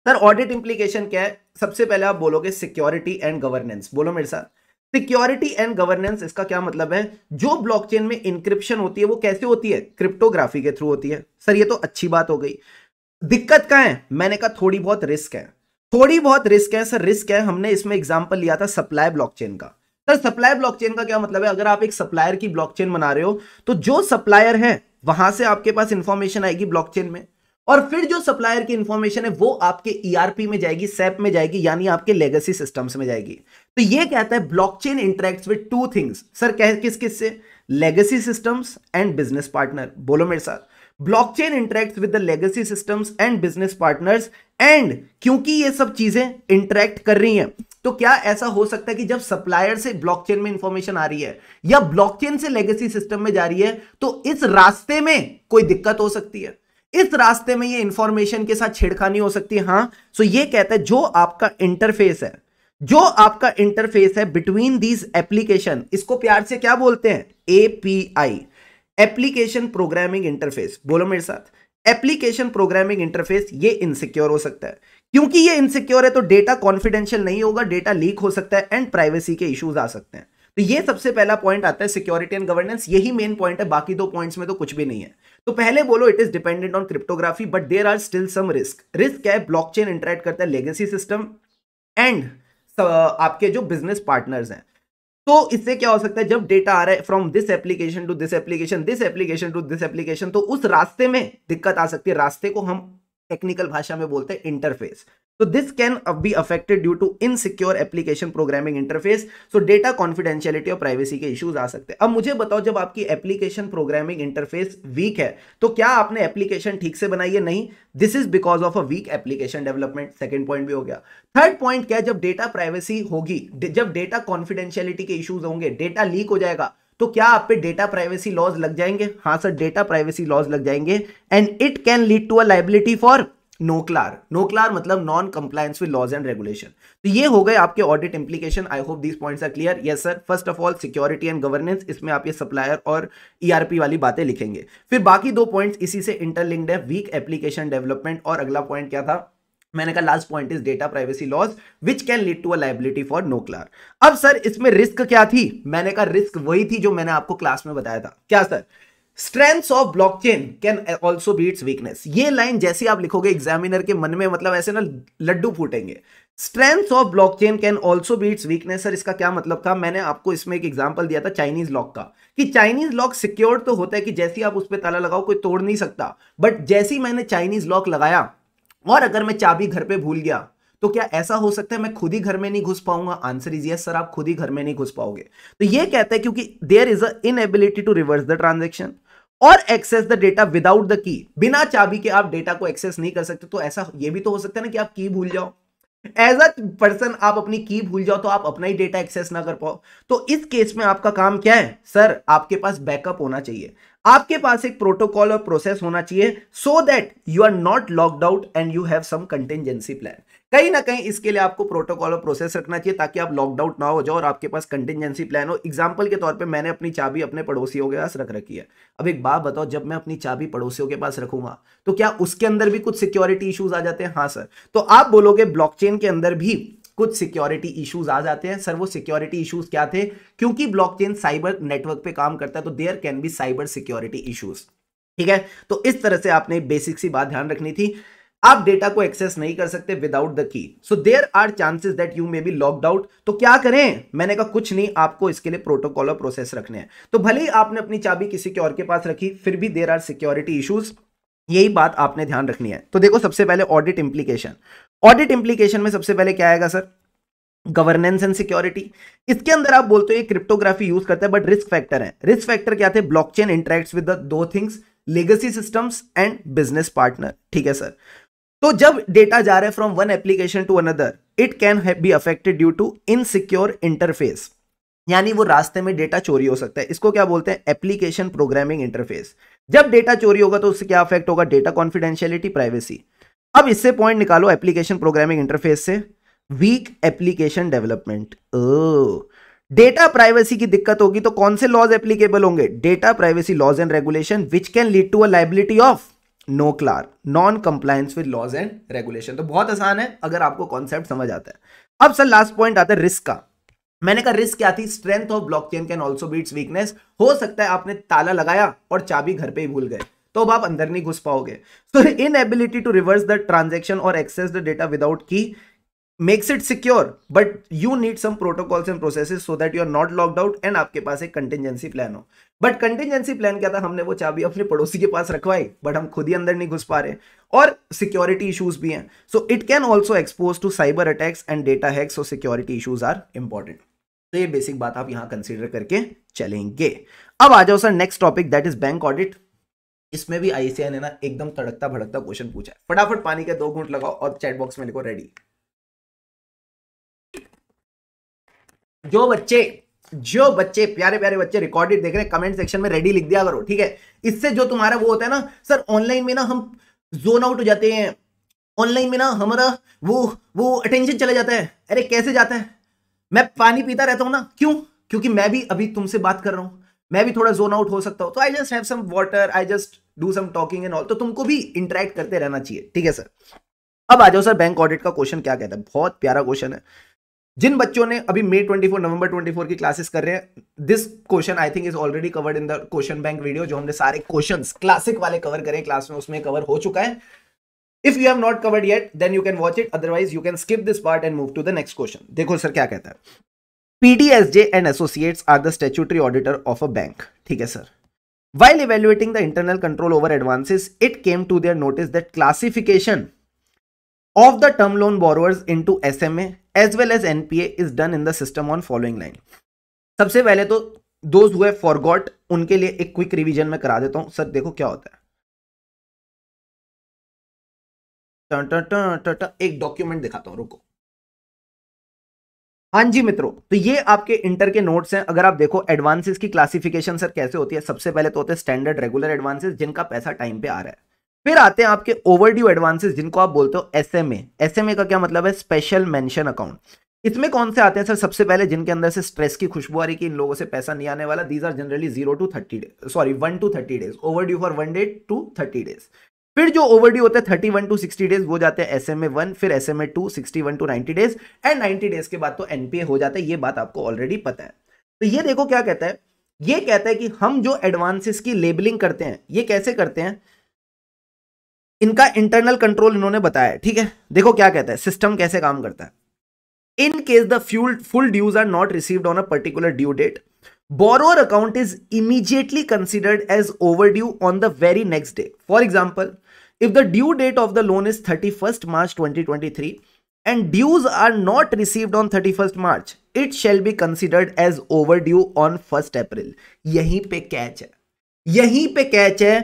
sir audit implication क्या है सबसे पहले आप बोलोगे सिक्योरिटी एंड गवर्नेंस बोलो मेरे साथ सिक्योरिटी एंड गवर्नेंस इसका क्या मतलब है जो ब्लॉकचेन में इंक्रिप्शन होती है वो कैसे होती है क्रिप्टोग्राफी के थ्रू होती है सर ये तो अच्छी बात हो गई दिक्कत क्या है मैंने कहा थोड़ी बहुत रिस्क है थोड़ी बहुत रिस्क है सर रिस्क है हमने इसमें एग्जाम्पल लिया था सप्लाई ब्लॉक का सर सप्लाई ब्लॉक का क्या मतलब है अगर आप एक सप्लायर की ब्लॉक बना रहे हो तो जो सप्लायर है वहां से आपके पास इंफॉर्मेशन आएगी ब्लॉकचेन में और फिर जो सप्लायर की इंफॉर्मेशन है वो आपके ईआरपी e में जाएगी सैप में जाएगी यानी आपके लेगेसी सिस्टम्स में जाएगी तो ये कहता है blockchain interacts with two things sir कह किस किस से legacy systems and business partner बोलो मेरे साथ blockchain interact with the legacy systems and business partners and क्योंकि ये सब चीजें इंटरेक्ट कर रही हैं तो क्या ऐसा हो सकता है कि जब सप्लायर से ब्लॉकचेन में इंफॉर्मेशन आ रही है या ब्लॉकचेन से लेगेसी सिस्टम में जा रही है तो इस रास्ते में कोई दिक्कत हो सकती है इस रास्ते में ये इंफॉर्मेशन के साथ छेड़खानी हो सकती है हाँ सो ये कहता है जो आपका इंटरफेस है जो आपका इंटरफेस है बिटवीन दीज एप्लीकेशन इसको प्यार से क्या बोलते हैं एपीआई एप्लीकेशन प्रोग्रामिंग इंटरफेस बोलो मेरे साथ एप्लीकेशन प्रोग्रामिंग इंटरफेस ये इनसिक्योर हो सकता है क्योंकि ये इनसिक्योर है तो डेटा कॉन्फिडेंशियल नहीं होगा डेटा लीक हो सकता है एंड प्राइवेसी के इश्यूज आ सकते हैं तो ये सबसे पहला पॉइंट आता है सिक्योरिटी एंड गवर्नेंस यही मेन पॉइंट है बाकी दो पॉइंट्स में तो कुछ भी नहीं है तो पहले बोलो it is dependent on cryptography but there are still some risk risk है ब्लॉकचेन इंटरेक्ट करता है लेगेसी सिस्टम एंड आपके जो बिजनेस पार्टनर्स हैं तो इससे क्या हो सकता है जब डेटा आ रहा है from this application to this application this application to this application तो उस रास्ते में दिक्कत आ सकती है रास्ते को हम टेक्निकल भाषा में बोलते हैं इंटरफेस तो this can be affected due to insecure application programming interface so data confidentiality और प्राइवेसी के इश्यूज आ सकते हैं अब मुझे बताओ जब आपकी एप्लीकेशन प्रोग्रामिंग इंटरफेस वीक है तो क्या आपने एप्लीकेशन ठीक से बनाई है नहीं this is because of a weak application development second point भी हो गया थर्ड पॉइंट क्या जब डेटा प्राइवेसी होगी जब डेटा कॉन्फिडेंशियलिटी के इश्यूज होंगे डेटा लीक हो जाएगा तो क्या आप पे डेटा प्राइवेसी लॉज लग जाएंगे हाँ सर डेटा प्राइवेसी लॉज लग जाएंगे and it can lead to a liability for NOCLAR NOCLAR मतलब non compliance with laws and regulation तो ये हो गए आपके audit implication I hope this points are clear yes sir first of all security and governance इसमें आप ये सप्लायर और ईआरपी e वाली बातें लिखेंगे फिर बाकी दो पॉइंट्स इसी से इंटरलिंक्ड है वीक एप्लीकेशन डेवलपमेंट और अगला पॉइंट क्या था मैंने कहा last point is data privacy laws which can lead to a liability for NOCLAR अब सर इसमें रिस्क क्या थी मैंने कहा रिस्क वही थी जो मैंने आपको क्लास में बताया था क्या sir strengths of block chain can also be its weakness ये लाइन जैसे आप लिखोगे एग्जामिनर के मन में मतलब ऐसे ना लड्डू फूटेंगे strength of block chain can also be its weakness sir इसका क्या मतलब था मैंने आपको इसमें एक एग्जाम्पल दिया था चाइनीज लॉक का कि चाइनीज लॉक सिक्योर्ड तो होता है कि जैसे आप उस पर ताला लगाओ कोई तोड़ नहीं सकता बट जैसी मैंने चाइनीज लॉक लगाया और अगर मैं चाबी घर पे भूल गया तो क्या ऐसा हो सकता है मैं खुद ही घर में नहीं घुस पाऊंगा आंसर इज यस सर आप खुद ही घर में नहीं घुस पाओगे तो ये कहता है क्योंकि there is a inability to reverse the transaction और access the data without the key बिना चाबी के आप डेटा को एक्सेस नहीं कर सकते तो ऐसा ये भी तो हो सकता है ना कि आप की भूल जाओ एज अ पर्सन आप अपनी की भूल जाओ तो आप अपना ही डेटा एक्सेस ना कर पाओ तो इस केस में आपका काम क्या है सर आपके पास बैकअप होना चाहिए आपके पास एक प्रोटोकॉल और प्रोसेस होना चाहिए so that you are not locked out and you have some contingency plan कहीं ना कहीं इसके लिए आपको प्रोटोकॉल और प्रोसेस रखना चाहिए ताकि आप लॉकड आउट ना हो जाओ और आपके पास कंटेंजेंसी प्लान हो एग्जाम्पल के तौर पे मैंने अपनी चाबी अपने पड़ोसियों के पास रख रखी है अब एक बात बताओ जब मैं अपनी चाबी पड़ोसियों के पास रखूंगा तो क्या उसके अंदर भी कुछ सिक्योरिटी इशूज आ जाते हैं हाँ सर तो आप बोलोगे ब्लॉक के अंदर भी कुछ सिक्योरिटी इश्यूज आ जाते हैं सर वो सिक्योरिटी इश्यूज क्या थे क्योंकि ब्लॉकचेन साइबर नेटवर्क पे काम करता है तो there can be cyber security issues ठीक है तो इस तरह से आपने बेसिक सी बात ध्यान रखनी थी आप डेटा को एक्सेस नहीं कर सकते without the key so there are chances that you may be locked out तो क्या करें मैंने कहा कुछ नहीं आपको इसके लिए प्रोटोकॉल और प्रोसेस रखने हैं तो भले ही आपने अपनी चाबी किसी के और के पास रखी फिर भी देर आर सिक्योरिटी इश्यूज यही बात आपने ध्यान रखनी है तो देखो सबसे पहले ऑडिट इंप्लीकेशन ऑडिट इंप्लीकेशन में सबसे पहले क्या आएगा सर गवर्नेंस एंड सिक्योरिटी इसके अंदर आप बोलते हो ये क्रिप्टोग्राफी यूज करते हैं बट रिस्क फैक्टर है रिस्क फैक्टर क्या थे ब्लॉकचेन इंटरेक्ट्स विद दो things legacy systems and business partner ठीक है सर तो जब डेटा जा रहा है from one application to another it can be affected due to insecure interface यानी वो रास्ते में डेटा चोरी हो सकता है इसको क्या बोलते हैं एप्लीकेशन प्रोग्रामिंग इंटरफेस जब डेटा चोरी होगा तो उससे क्या अफेक्ट होगा डेटा कॉन्फिडेंशियलिटी प्राइवेसी अब इससे पॉइंट निकालो एप्लीकेशन प्रोग्रामिंग इंटरफेस से weak application development data privacy की दिक्कत होगी तो कौन से लॉज एप्लीकेबल होंगे data privacy laws and regulation which can lead to a liability of NOCLAR non compliance with laws and regulation तो बहुत आसान है अगर आपको कॉन्सेप्ट समझ आता है अब सर लास्ट पॉइंट आता है रिस्क का मैंने कहा रिस्क क्या थी strength of blockchain can also be its weakness हो सकता है आपने ताला लगाया और चाबी घर पे ही भूल गए तो अब आप अंदर नहीं घुस पाओगे so inability to reverse the transaction और access the data without key makes it secure but you need some protocols and processes so that you are not locked out and आपके पास एक कंटिजेंसी प्लान हो बट कंटिजेंसी प्लान क्या था हमने वो चाबी अपने पड़ोसी के पास रखवाई बट हम खुद ही अंदर नहीं घुस पा रहे और सिक्योरिटी इशूज भी हैं so it can also expose to cyber attacks and data hacks और सिक्योरिटी इशूज आर इंपॉर्टेंट तो ये बेसिक बात आप यहां कंसिडर करके चलेंगे अब आ जाओ sir next topic that is bank audit इसमें भी आईसीआई ने ना एकदम तड़कता भड़कता क्वेश्चन पूछा है फटाफट पानी के दो घूट लगाओ और चैट बॉक्स में लिखो रेडी जो बच्चे जो बच्चे प्यारे प्यारे बच्चे रिकॉर्डेड देख रहे हैं कमेंट सेक्शन में रेडी लिख दिया करो ठीक है इससे जो तुम्हारा वो होता है ना सर ऑनलाइन में ना हम जोन आउट हो जाते हैं ऑनलाइन में ना हमारा वो वो अटेंशन चला जाता है अरे कैसे जाता है मैं पानी पीता रहता हूं ना क्यों क्योंकि मैं भी अभी तुमसे बात कर रहा हूं मैं भी थोड़ा जोन आउट हो सकता हूं तो I just have some water I just do some talking and all तो तुमको भी इंटरेक्ट करते रहना चाहिए ठीक है सर अब आ जाओ सर बैंक ऑडिट का क्वेश्चन क्या कहता है बहुत प्यारा क्वेश्चन है जिन बच्चों ने अभी मई 24 नवंबर 24 की क्लासेस कर रहे हैं this question I think is already covered in the question bank video जो हमने सारे क्वेश्चन क्लासिक वाले कवर करें क्लास में उसमें कवर हो चुका है if you have not covered yet then you can watch it otherwise you can skip this part and move to the next question देखो सर क्या कहता है PDSJ and associates are the statutory auditor of a bank. ठीक है sir While evaluating the internal control over advances, it came to their notice that classification of the term loan borrowers into SMA as well as NPA is done in the system on following line. सबसे पहले तो दोज हुए फॉरगॉट उनके लिए एक क्विक रिवीजन में करा देता हूं सर देखो क्या होता है टा, टा, टा, टा, टा, एक डॉक्यूमेंट दिखाता हूं रुको हाँ जी मित्रों तो ये आपके इंटर के नोट्स हैं अगर आप देखो एडवांसेस की क्लासिफिकेशन सर कैसे होती है सबसे पहले तो होते हैं स्टैंडर्ड रेगुलर एडवांसेस जिनका पैसा टाइम पे आ रहा है फिर आते हैं आपके ओवरड्यू एडवांसेस जिनको आप बोलते हो एसएमए एसएमए का क्या मतलब है स्पेशल मेंशन अकाउंट इसमें कौन से आते हैं सर सबसे पहले जिनके अंदर से स्ट्रेस की खुशबू आ रही कि इन लोगों से पैसा नहीं आने वाला these are generally zero to thirty day sorry one to thirty days over due for one day to thirty days फिर जो ओवरड्यू होता है thirty one to sixty days वो जाते हैं एस एम ए वन फिर S M A two sixty one to ninety days and ninety days के बाद तो एनपीए हो जाता है ये बात आपको ऑलरेडी पता है तो ये देखो क्या कहता है ये कहता है कि हम जो एडवांसेस की लेबलिंग करते हैं ये कैसे करते हैं इनका इंटरनल कंट्रोल इन्होंने बताया ठीक है देखो क्या कहता है सिस्टम कैसे काम करता है in case the fuel full dues are not received on a particular due date borrower account is immediately considered as overdue on the very next day. For example, if the due date of the loan is 31st March 2023 and dues are not received on 31st March, it shall be considered as overdue on 1st April. यहीं पे कैच है यहीं पे कैच है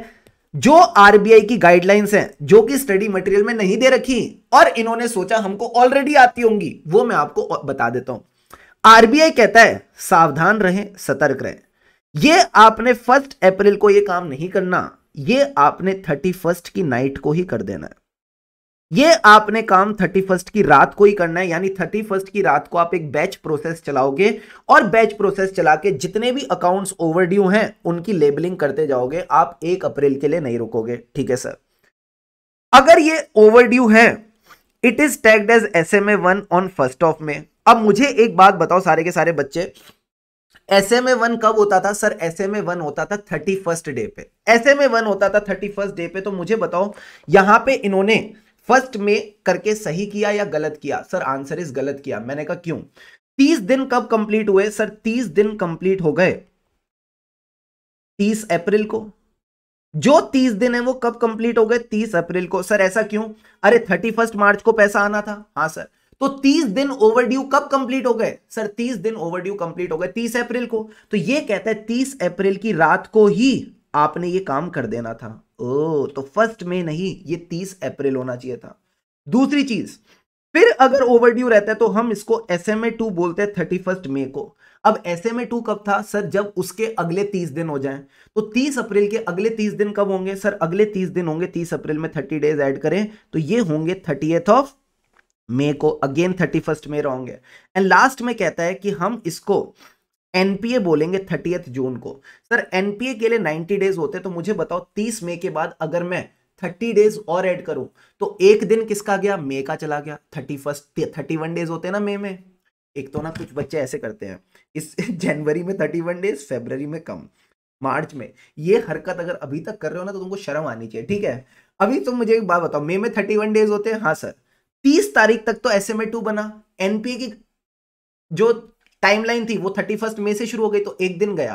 जो आरबीआई की गाइडलाइंस हैं जो कि स्टडी मटेरियल में नहीं दे रखी और इन्होंने सोचा हमको ऑलरेडी आती होंगी वो मैं आपको बता देता हूं आरबीआई कहता है सावधान रहें सतर्क रहें ये आपने फर्स्ट अप्रैल को ये काम नहीं करना ये आपने थर्टी फर्स्ट की नाइट को ही कर देना है ये आपने काम थर्टी फर्स्ट की रात को ही करना है यानी थर्टी फर्स्ट की रात को आप एक बैच प्रोसेस चलाओगे और बैच प्रोसेस चला के जितने भी अकाउंट्स ओवरड्यू हैं उनकी लेबलिंग करते जाओगे आप एक अप्रैल के लिए नहीं रुकोगे ठीक है सर अगर ये ओवरड्यू है it is tagged as S M A one on first of में अब मुझे एक बात बताओ सारे के सारे बच्चे एस एम ए वन कब होता था sir S M A one होता था थर्टी फर्स्ट डे पे एस एम ए वन होता था थर्टी फर्स्ट डे पे तो मुझे बताओ यहां पे इन्होंने फर्स्ट में करके सही किया या गलत किया सर आंसर इज गलत किया मैंने कहा क्यों तीस दिन कब कंप्लीट हुए सर तीस दिन कंप्लीट हो गए तीस अप्रैल को जो तीस दिन है वो कब कंप्लीट हो गए तीस अप्रैल को सर ऐसा क्यों अरे थर्टी फर्स्ट मार्च को पैसा आना था हाँ सर तो 30 दिन ओवरड्यू कब कंप्लीट हो गए सर 30 दिन ओवरड्यू कंप्लीट हो गए 30 अप्रैल को तो ये कहता है 30 अप्रैल की रात को ही आपने ये काम कर देना था ओ तो फर्स्ट में नहीं ये 30 अप्रैल होना चाहिए था दूसरी चीज फिर अगर ओवरड्यू रहता है तो हम इसको एस एम ए टू बोलते हैं थर्टी फर्स्ट मे को अब एस एम ए टू कब था सर जब उसके अगले तीस दिन हो जाएं तो तीस अप्रैल के अगले तीस दिन कब होंगे सर अगले तीस दिन होंगे तीस अप्रैल में थर्टी डेज ऐड करें तो ये होंगे थर्टी एथ ऑफ मे को again thirty first May wrong है एंड लास्ट में कहता है कि हम इसको एनपीए बोलेंगे थर्टीएथ जून को सर एनपीए के लिए नाइनटी डेज होते तो मुझे बताओ तीस मई के बाद अगर मैं थर्टी डेज और ऐड करूं तो एक दिन किसका गया मे का चला गया thirty first thirty one days होते ना मे में एक तो ना कुछ बच्चे ऐसे करते हैं इस जनवरी में थर्टी वन डेज फेबररी में कम मार्च में ये हरकत अगर अभी तक कर रहे हो ना तो तुमको शर्म आनी चाहिए ठीक है अभी तुम मुझे एक बात बताओ मे में थर्टी वन डेज होते हैं हाँ सर तीस तारीख तक तो एस एम ए टू बना एनपीए की जो टाइमलाइन थी वो थर्टी फर्स्ट मे से शुरू हो गई तो एक दिन गया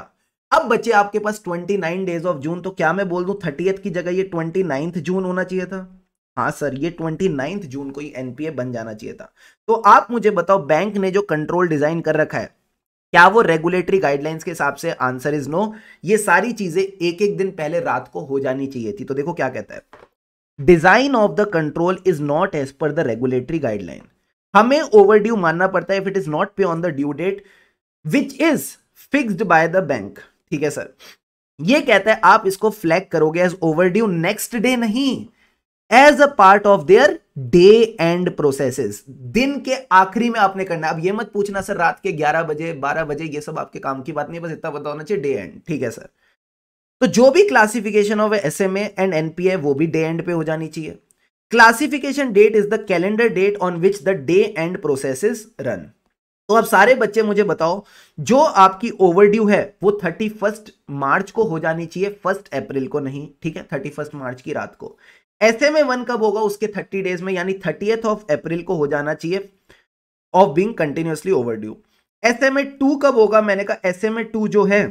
अब बचे आपके पास twenty nine days of June तो क्या मैं बोल दूं थर्टी की जगह ये ट्वेंटी नाइन्थ जून होना चाहिए था हाँ सर ये ट्वेंटी नाइन्थ जून को ही एनपीए बन जाना चाहिए था तो आप मुझे बताओ बैंक ने जो कंट्रोल डिजाइन कर रखा है क्या वो रेगुलेटरी गाइडलाइंस के हिसाब से आंसर इज नो ये सारी चीजें एक एक दिन पहले रात को हो जानी चाहिए थी तो देखो क्या कहता है design of the control is not as per the regulatory guideline हमें ओवरड्यू मानना पड़ता है if it is not pay on the due date which is fixed by the bank ठीक है सर ये कहता है आप इसको फ्लैग करोगे एज ड्यू नेक्स्ट डे नहीं as a part of their day end processes दिन के आखिरी में आपने करना है अब ये मत पूछना सर रात के 11 बजे 12 बजे ये सब आपके काम की बात नहीं बस इतना पता होना चाहिए डे एंड ठीक है सर तो जो भी classification of S M and NPA वो भी डे एंड पे हो जानी चाहिए classification date is the calendar date on which the day end process run तो अब सारे बच्चे मुझे बताओ जो आपकी ओवरड्यू है वो थर्टी फर्स्ट मार्च को हो जानी चाहिए फर्स्ट अप्रैल को नहीं ठीक है थर्टी फर्स्ट मार्च की रात को ऐसे में वन कब होगा उसके थर्टी डेज में यानी थर्टीएथ ऑफ अप्रैल को हो जाना चाहिए of being continuously overdue S M A two कब होगा मैंने कहा एस एम ए टू जो है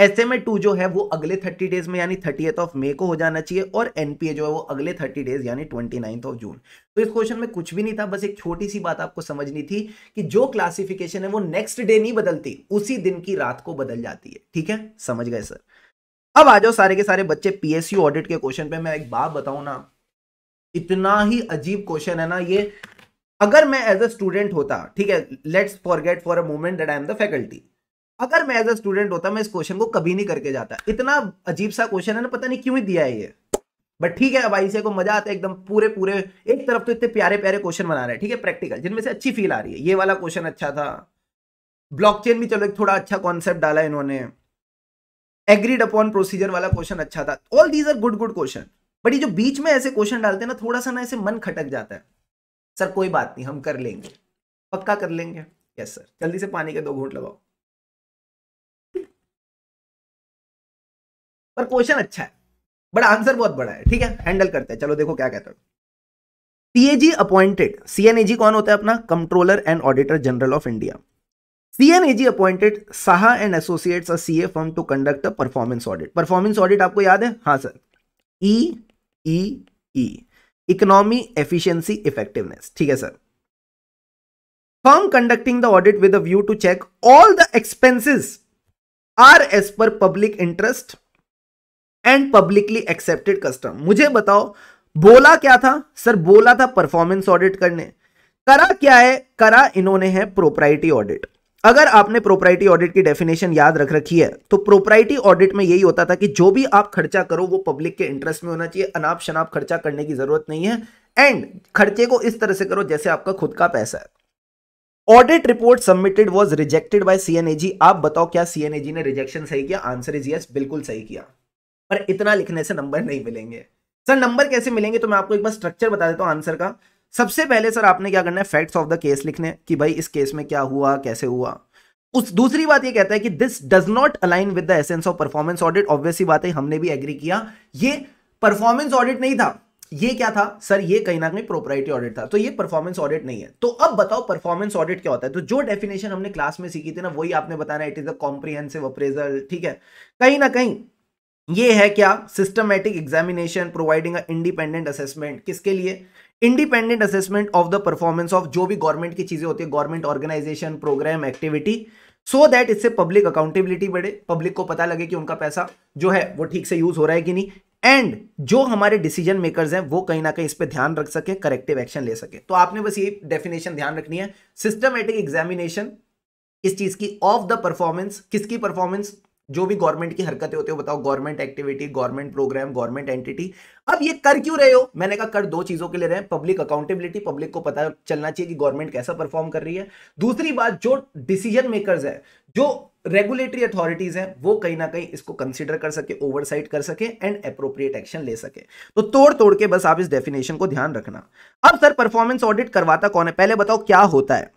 एस में टू जो है वो अगले थर्टी डेज में यानी थर्टी ऑफ मे को हो जाना चाहिए और एनपीए जो है वो अगले थर्टी डेज यानी ट्वेंटी ऑफ जून तो इस क्वेश्चन में कुछ भी नहीं था बस एक छोटी सी बात आपको समझनी थी कि जो क्लासिफिकेशन है वो नेक्स्ट डे नहीं बदलती उसी दिन की रात को बदल जाती है ठीक है समझ गए सर अब आ जाओ सारे के सारे बच्चे पीएसयू ऑडिट के क्वेश्चन पे मैं एक बात बताऊं ना इतना ही अजीब क्वेश्चन है ना ये अगर मैं एज अ स्टूडेंट होता ठीक है let's forget for a moment that I am the faculty अगर मैं एज अ स्टूडेंट होता मैं इस क्वेश्चन को कभी नहीं करके जाता इतना अजीब सा क्वेश्चन है ना पता नहीं क्यों ही दिया है ये बट ठीक है अब से को मजा आता है एकदम पूरे पूरे एक तरफ तो इतने प्यारे प्यारे क्वेश्चन बना रहे हैं ठीक है प्रैक्टिकल जिनमें से अच्छी फील आ रही है ये वाला क्वेश्चन अच्छा था ब्लॉकचेन भी चलो एक थोड़ा अच्छा कॉन्सेप्ट डाला इन्होंने एग्रीड अपॉन प्रोसीजर वाला क्वेश्चन अच्छा था all these are good good question but ये जो बीच में ऐसे क्वेश्चन डालते हैं ना थोड़ा सा ना ऐसे मन खटक जाता है सर कोई बात नहीं हम कर लेंगे पक्का कर लेंगे यस सर जल्दी से पानी के दो घूट लगाओ पर क्वेश्चन अच्छा है बट आंसर बहुत बड़ा है ठीक है हैंडल करते हैं चलो देखो क्या कहता हैं सीएजी अपॉइंटेड सीएनएजी कौन होता है अपना controller and auditor general of India C and AG appointed Saha and associates a CA firm to conduct a performance audit performance audit आपको याद है हाँ sir E E E economy efficiency effectiveness ठीक है sir firm conducting the audit with view to check all the expenses are as per public interest and publicly accepted custom मुझे बताओ बोला क्या था सर बोला था परफॉर्मेंस ऑडिट करने करा क्या है करा इन्होंने है प्रोपराइटी ऑडिट अगर आपने प्रोपराइटी ऑडिट की डेफिनेशन याद रख रखी है तो प्रोपराइटी ऑडिट में यही होता था कि जो भी आप खर्चा करो वो पब्लिक के इंटरेस्ट में होना चाहिए अनाप शनाप खर्चा करने की जरूरत नहीं है एंड खर्चे को इस तरह से करो जैसे आपका खुद का पैसा है audit report submitted was rejected by C and AG आप बताओ क्या सीएनएजी ने रिजेक्शन सही किया आंसर इज यस बिल्कुल सही किया पर इतना लिखने से नंबर नहीं मिलेंगे सर नंबर कैसे मिलेंगे तो मैं आपको एक बार स्ट्रक्चर बता देता हूँ आंसर का सबसे पहले सर आपने क्या करना है फैक्ट्स ऑफ द केस लिखने कि भाई इस केस में क्या हुआ कैसे हुआ उस दूसरी बात ये कहता है कि this does not align with the essence of performance audit obviously बात है हमने भी एग्री किया ये परफॉर्मेंस ऑडिट नहीं था ये क्या था सर ये कहीं ना कहीं प्रोपराइटी ऑडिट था तो ये परफॉर्मेंस ऑडिट नहीं है तो अब बताओ परफॉर्मेंस ऑडिट क्या होता है तो जो डेफिनेशन हमने क्लास में सीखी थी ना वही आपने बताना it is a comprehensive appraisal ठीक है कहीं ना कहीं ये है क्या systematic examination providing independent assessment किसके लिए independent assessment of the performance of जो भी गवर्नमेंट की चीजें होती है government organisation programme activity so that इससे पब्लिक अकाउंटेबिलिटी बढ़े पब्लिक को पता लगे कि उनका पैसा जो है वो ठीक से यूज हो रहा है कि नहीं एंड जो हमारे डिसीजन मेकर्स हैं वो कहीं ना कहीं इस पर ध्यान रख सके करेक्टिव एक्शन ले सके तो आपने बस ये डेफिनेशन ध्यान रखनी है सिस्टमेटिक एग्जामिनेशन इस चीज की ऑफ द परफॉर्मेंस किसकी परफॉर्मेंस जो भी गवर्नमेंट की हरकतें होते हो बताओ government activity government programme government entity अब ये कर क्यों रहे हो मैंने कहा कर दो चीजों के लिए रहे पब्लिक अकाउंटेबिलिटी पब्लिक को पता चलना चाहिए कि गवर्नमेंट कैसा परफॉर्म कर रही है दूसरी बात जो डिसीजन मेकर्स है जो रेगुलेटरी अथॉरिटीज हैं वो कहीं ना कहीं इसको कंसिडर कर सके ओवरसाइट कर सके एंड अप्रोप्रिएट एक्शन ले सके तो तोड़ तोड़ के बस आप इस डेफिनेशन को ध्यान रखना अब सर परफॉर्मेंस ऑडिट करवाता कौन है पहले बताओ क्या होता है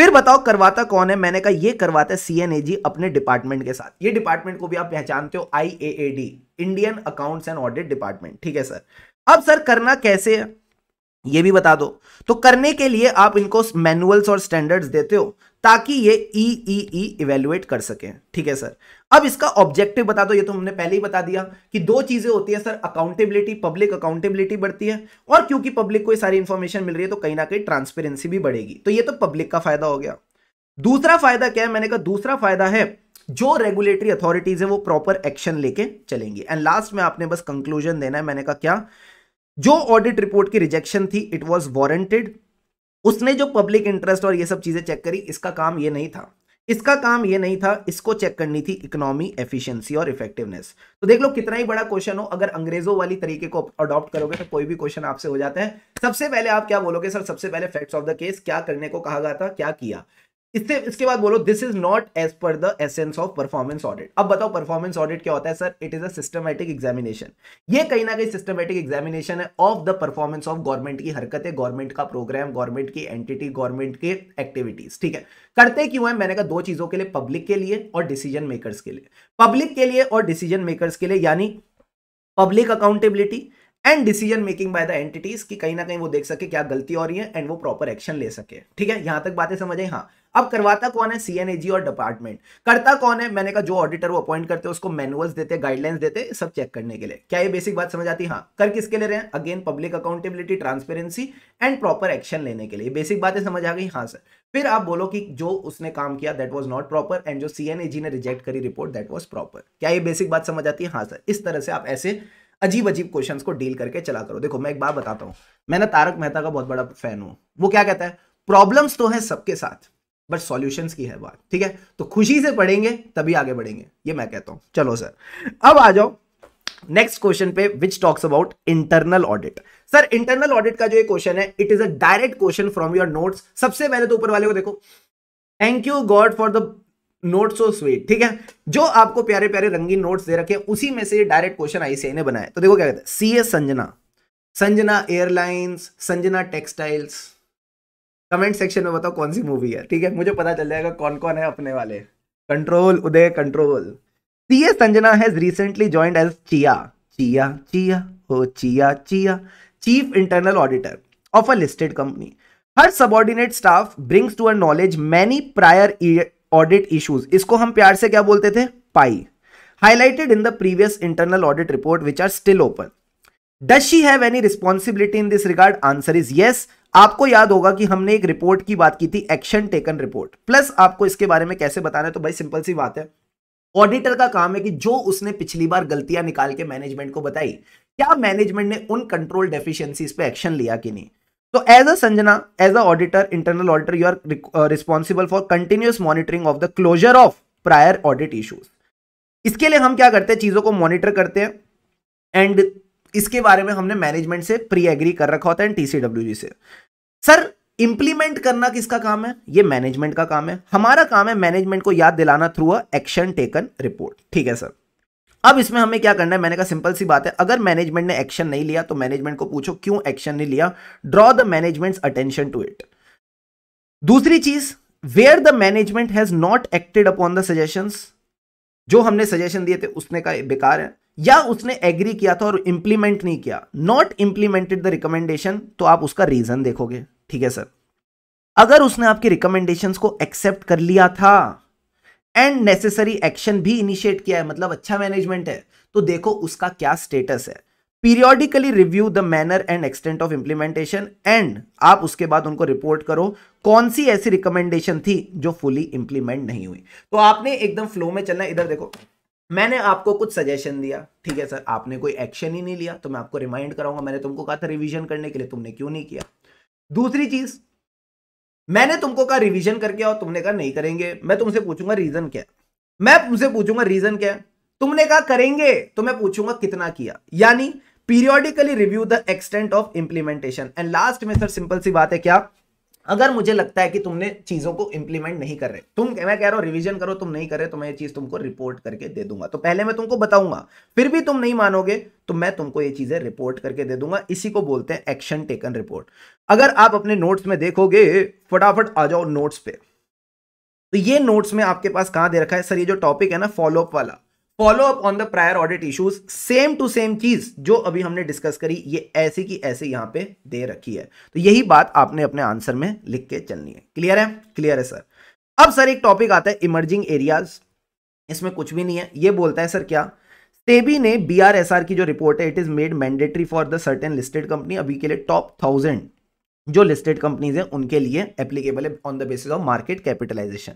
फिर बताओ करवाता कौन है मैंने कहा ये करवाता है सीएनएजी अपने डिपार्टमेंट के साथ ये डिपार्टमेंट को भी आप पहचानते हो IAAD Indian accounts and audit department ठीक है सर अब सर करना कैसे है ये भी बता दो तो करने के लिए आप इनको मैनुअल्स और स्टैंडर्ड्स देते हो ताकि ये ई ई ई इवेल्युएट कर सके ठीक है सर अब इसका ऑब्जेक्टिव बता दो ये तो हमने पहले ही बता दिया कि दो चीजें होती है सर अकाउंटेबिलिटी पब्लिक अकाउंटेबिलिटी बढ़ती है और क्योंकि पब्लिक को सारी इंफॉर्मेशन मिल रही है तो कहीं ना कहीं ट्रांसपेरेंसी भी बढ़ेगी तो ये तो पब्लिक का फायदा हो गया दूसरा फायदा क्या है मैंने कहा दूसरा फायदा है जो रेगुलेटरी अथॉरिटीज है वो प्रॉपर एक्शन लेके चलेंगी एंड लास्ट में आपने बस कंक्लूजन देना है मैंने कहा क्या जो ऑडिट रिपोर्ट की रिजेक्शन थी इट वॉज वॉरंटेड उसने जो पब्लिक इंटरेस्ट और ये सब चीजें चेक करी इसका काम ये नहीं था इसका काम ये नहीं था इसको चेक करनी थी इकोनॉमी एफिशिएंसी और इफेक्टिवनेस तो देख लो कितना ही बड़ा क्वेश्चन हो अगर अंग्रेजों वाली तरीके को अडॉप्ट करोगे तो कोई भी क्वेश्चन आपसे हो जाता है सबसे पहले आप क्या बोलोगे सर सबसे पहले फैक्ट्स ऑफ द केस क्या करने को कहा गया था क्या किया इससे इसके बाद बोलो this is not as per the essence of performance audit अब बताओ परफॉर्मेंस ऑडिट क्या होता है sir it is a systematic examination ये कहीं ना कहीं सिस्टमैटिक एग्जामिनेशन है of the performance of government की हरकतें गवर्नमेंट का प्रोग्राम गवर्नमेंट की एंटिटी गवर्नमेंट के एक्टिविटीज ठीक है करते क्यों है मैंने कहा दो चीजों के लिए पब्लिक के लिए और डिसीजन मेकर्स के लिए पब्लिक के लिए और डिसीजन मेकर्स के लिए यानी public accountability and decision making by the entities की कहीं ना कहीं वो देख सके क्या गलती हो रही है एंड वो प्रॉपर एक्शन ले सके ठीक है यहां तक बातें समझे हाँ अब करवाता कौन है सीएनएजी और डिपार्टमेंट करता कौन है मैंने कहा जो ऑडिटर वो अपॉइंट करते हैं उसको मैनुअल्स देते गाइडलाइंस देते सब चेक करने के लिए क्या ये बेसिक बात समझ आती है हाँ कर किसके ले रहे हैं again public accountability transparency and proper action लेने के लिए बेसिक बातें समझ आ गई हाँ सर फिर आप बोलो कि जो उसने काम किया that was not proper and जो सी ने रिजेक्ट करी रिपोर्ट दैट वॉज प्रॉपर क्या ये बेसिक बात समझ आती है हाँ सर इस तरह से आप ऐसे अजीब अजीब क्वेश्चन को डील करके चला करो देखो मैं एक बात बताता हूं मैं ना तारक मेहता का बहुत बड़ा फैन हूं वो क्या कहता है प्रॉब्लम्स तो है सबके साथ बट सॉल्यूशंस की है बात ठीक है तो खुशी से पढ़ेंगे तभी आगे बढ़ेंगे ये मैं कहता हूं चलो सर अब आ जाओ नेक्स्ट क्वेश्चन पे which talks about internal audit sir internal audit का जो ये क्वेश्चन है it is a direct question from your notes सबसे पहले तो ऊपर वाले को देखो thank you God for the note so sweet ठीक है जो आपको प्यारे प्यारे रंगीन नोट्स दे रखे उसी में से ये डायरेक्ट क्वेश्चन आईसीआई ने बनाया तो देखो क्या कहते हैं C S Sanjana Sanjana airlines Sanjana textiles comment section में बताओ कौन सी मूवी है ठीक है मुझे पता चल जाएगा कौन कौन है अपने वाले control Uday control C S Sanjana has recently joined as चिया चिया चिया हो चिया चिया chief internal auditor of a listed company her subordinate staff brings to her knowledge many prior audit issues इसको हम प्यार से क्या बोलते थे पाई highlighted in the previous internal audit report which are still open Does she have any responsibility in this regard? Answer is yes. आपको याद होगा कि हमने एक रिपोर्ट की बात की थी एक्शन टेकन रिपोर्ट प्लस आपको इसके बारे में कैसे बताना है तो भाई सिंपल सी बात है ऑडिटर का काम है कि जो उसने पिछली बार गलतियां निकाल के मैनेजमेंट को बताई क्या मैनेजमेंट ने उन कंट्रोल डेफिशिएंसीज पे एक्शन लिया कि नहीं तो as a Sanjana as a auditor internal auditor you are responsible for continuous monitoring of the closure of prior audit issues इसके लिए हम क्या करते हैं चीजों को मॉनिटर करते हैं एंड इसके बारे में हमने मैनेजमेंट से प्री एग्री कर रखा होता है टीसीडब्ल्यूजी से सर इंप्लीमेंट करना किसका काम है ये मैनेजमेंट का काम है हमारा काम है मैनेजमेंट को याद दिलाना through a action taken report ठीक है सर अब इसमें हमें क्या करना है मैंने कहा सिंपल सी बात है अगर मैनेजमेंट ने एक्शन नहीं लिया तो मैनेजमेंट को पूछो क्यों एक्शन नहीं लिया draw the management attention to it दूसरी चीज where the management has not acted upon the suggestion जो हमने सजेशन दिए थे उसने कहा बेकार है या उसने एग्री किया था और इंप्लीमेंट नहीं किया नॉट इंप्लीमेंटेड द रिकमेंडेशन तो आप उसका रीजन देखोगे ठीक है सर अगर उसने आपके रिकमेंडेशंस को एक्सेप्ट कर लिया था एंड नेसेसरी एक्शन भी इनिशिएट किया है मतलब अच्छा मैनेजमेंट है तो देखो उसका क्या स्टेटस है periodically review the manner and extent of implementation and आप उसके बाद उनको रिपोर्ट करो कौन सी ऐसी रिकमेंडेशन थी जो फुली इंप्लीमेंट नहीं हुई तो आपने एकदम फ्लो में चलना इधर देखो मैंने आपको कुछ सजेशन दिया ठीक है सर आपने कोई एक्शन ही नहीं लिया तो मैं आपको रिमाइंड कराऊंगा मैंने तुमको कहा था रिविजन करने के लिए तुमने क्यों नहीं किया दूसरी चीज मैंने तुमको कहा रिविजन करके आओ तुमने कहा नहीं करेंगे मैं तुमसे पूछूंगा रीजन क्या मैं तुमसे पूछूंगा रीजन क्या तुमने कहा करेंगे तो मैं पूछूंगा कितना किया यानी periodically review the extent of implementation and last में सर सिंपल सी बात है क्या अगर मुझे लगता है कि तुमने चीजों को इंप्लीमेंट नहीं कर रहे तुम मैं कह रहा हूं रिवीजन करो तुम नहीं कर रहे तो मैं ये चीज तुमको रिपोर्ट करके दे दूंगा तो पहले मैं तुमको बताऊंगा फिर भी तुम नहीं मानोगे तो मैं तुमको ये चीजें रिपोर्ट करके दे दूंगा इसी को बोलते हैं एक्शन टेकन रिपोर्ट अगर आप अपने नोट्स में देखोगे फटाफट आ जाओ नोट्स पे तो ये नोट्स में आपके पास कहां दे रखा है सर ये जो टॉपिक है ना फॉलोअप वाला follow up on the prior audit issues same to same चीज जो अभी हमने डिस्कस करी ये ऐसी की ऐसे यहां पे दे रखी है तो यही बात आपने अपने आंसर में लिख के चलनी है क्लियर है क्लियर है सर अब सर एक टॉपिक आता है इमर्जिंग एरियाज इसमें कुछ भी नहीं है ये बोलता है सर क्या सेबी ने बीआरएसआर की जो रिपोर्ट है it is made mandatory for the certain listed company अभी के लिए टॉप थाउजेंड जो लिस्टेड कंपनीज हैं उनके लिए एप्लीकेबल है on the basis of market capitalisation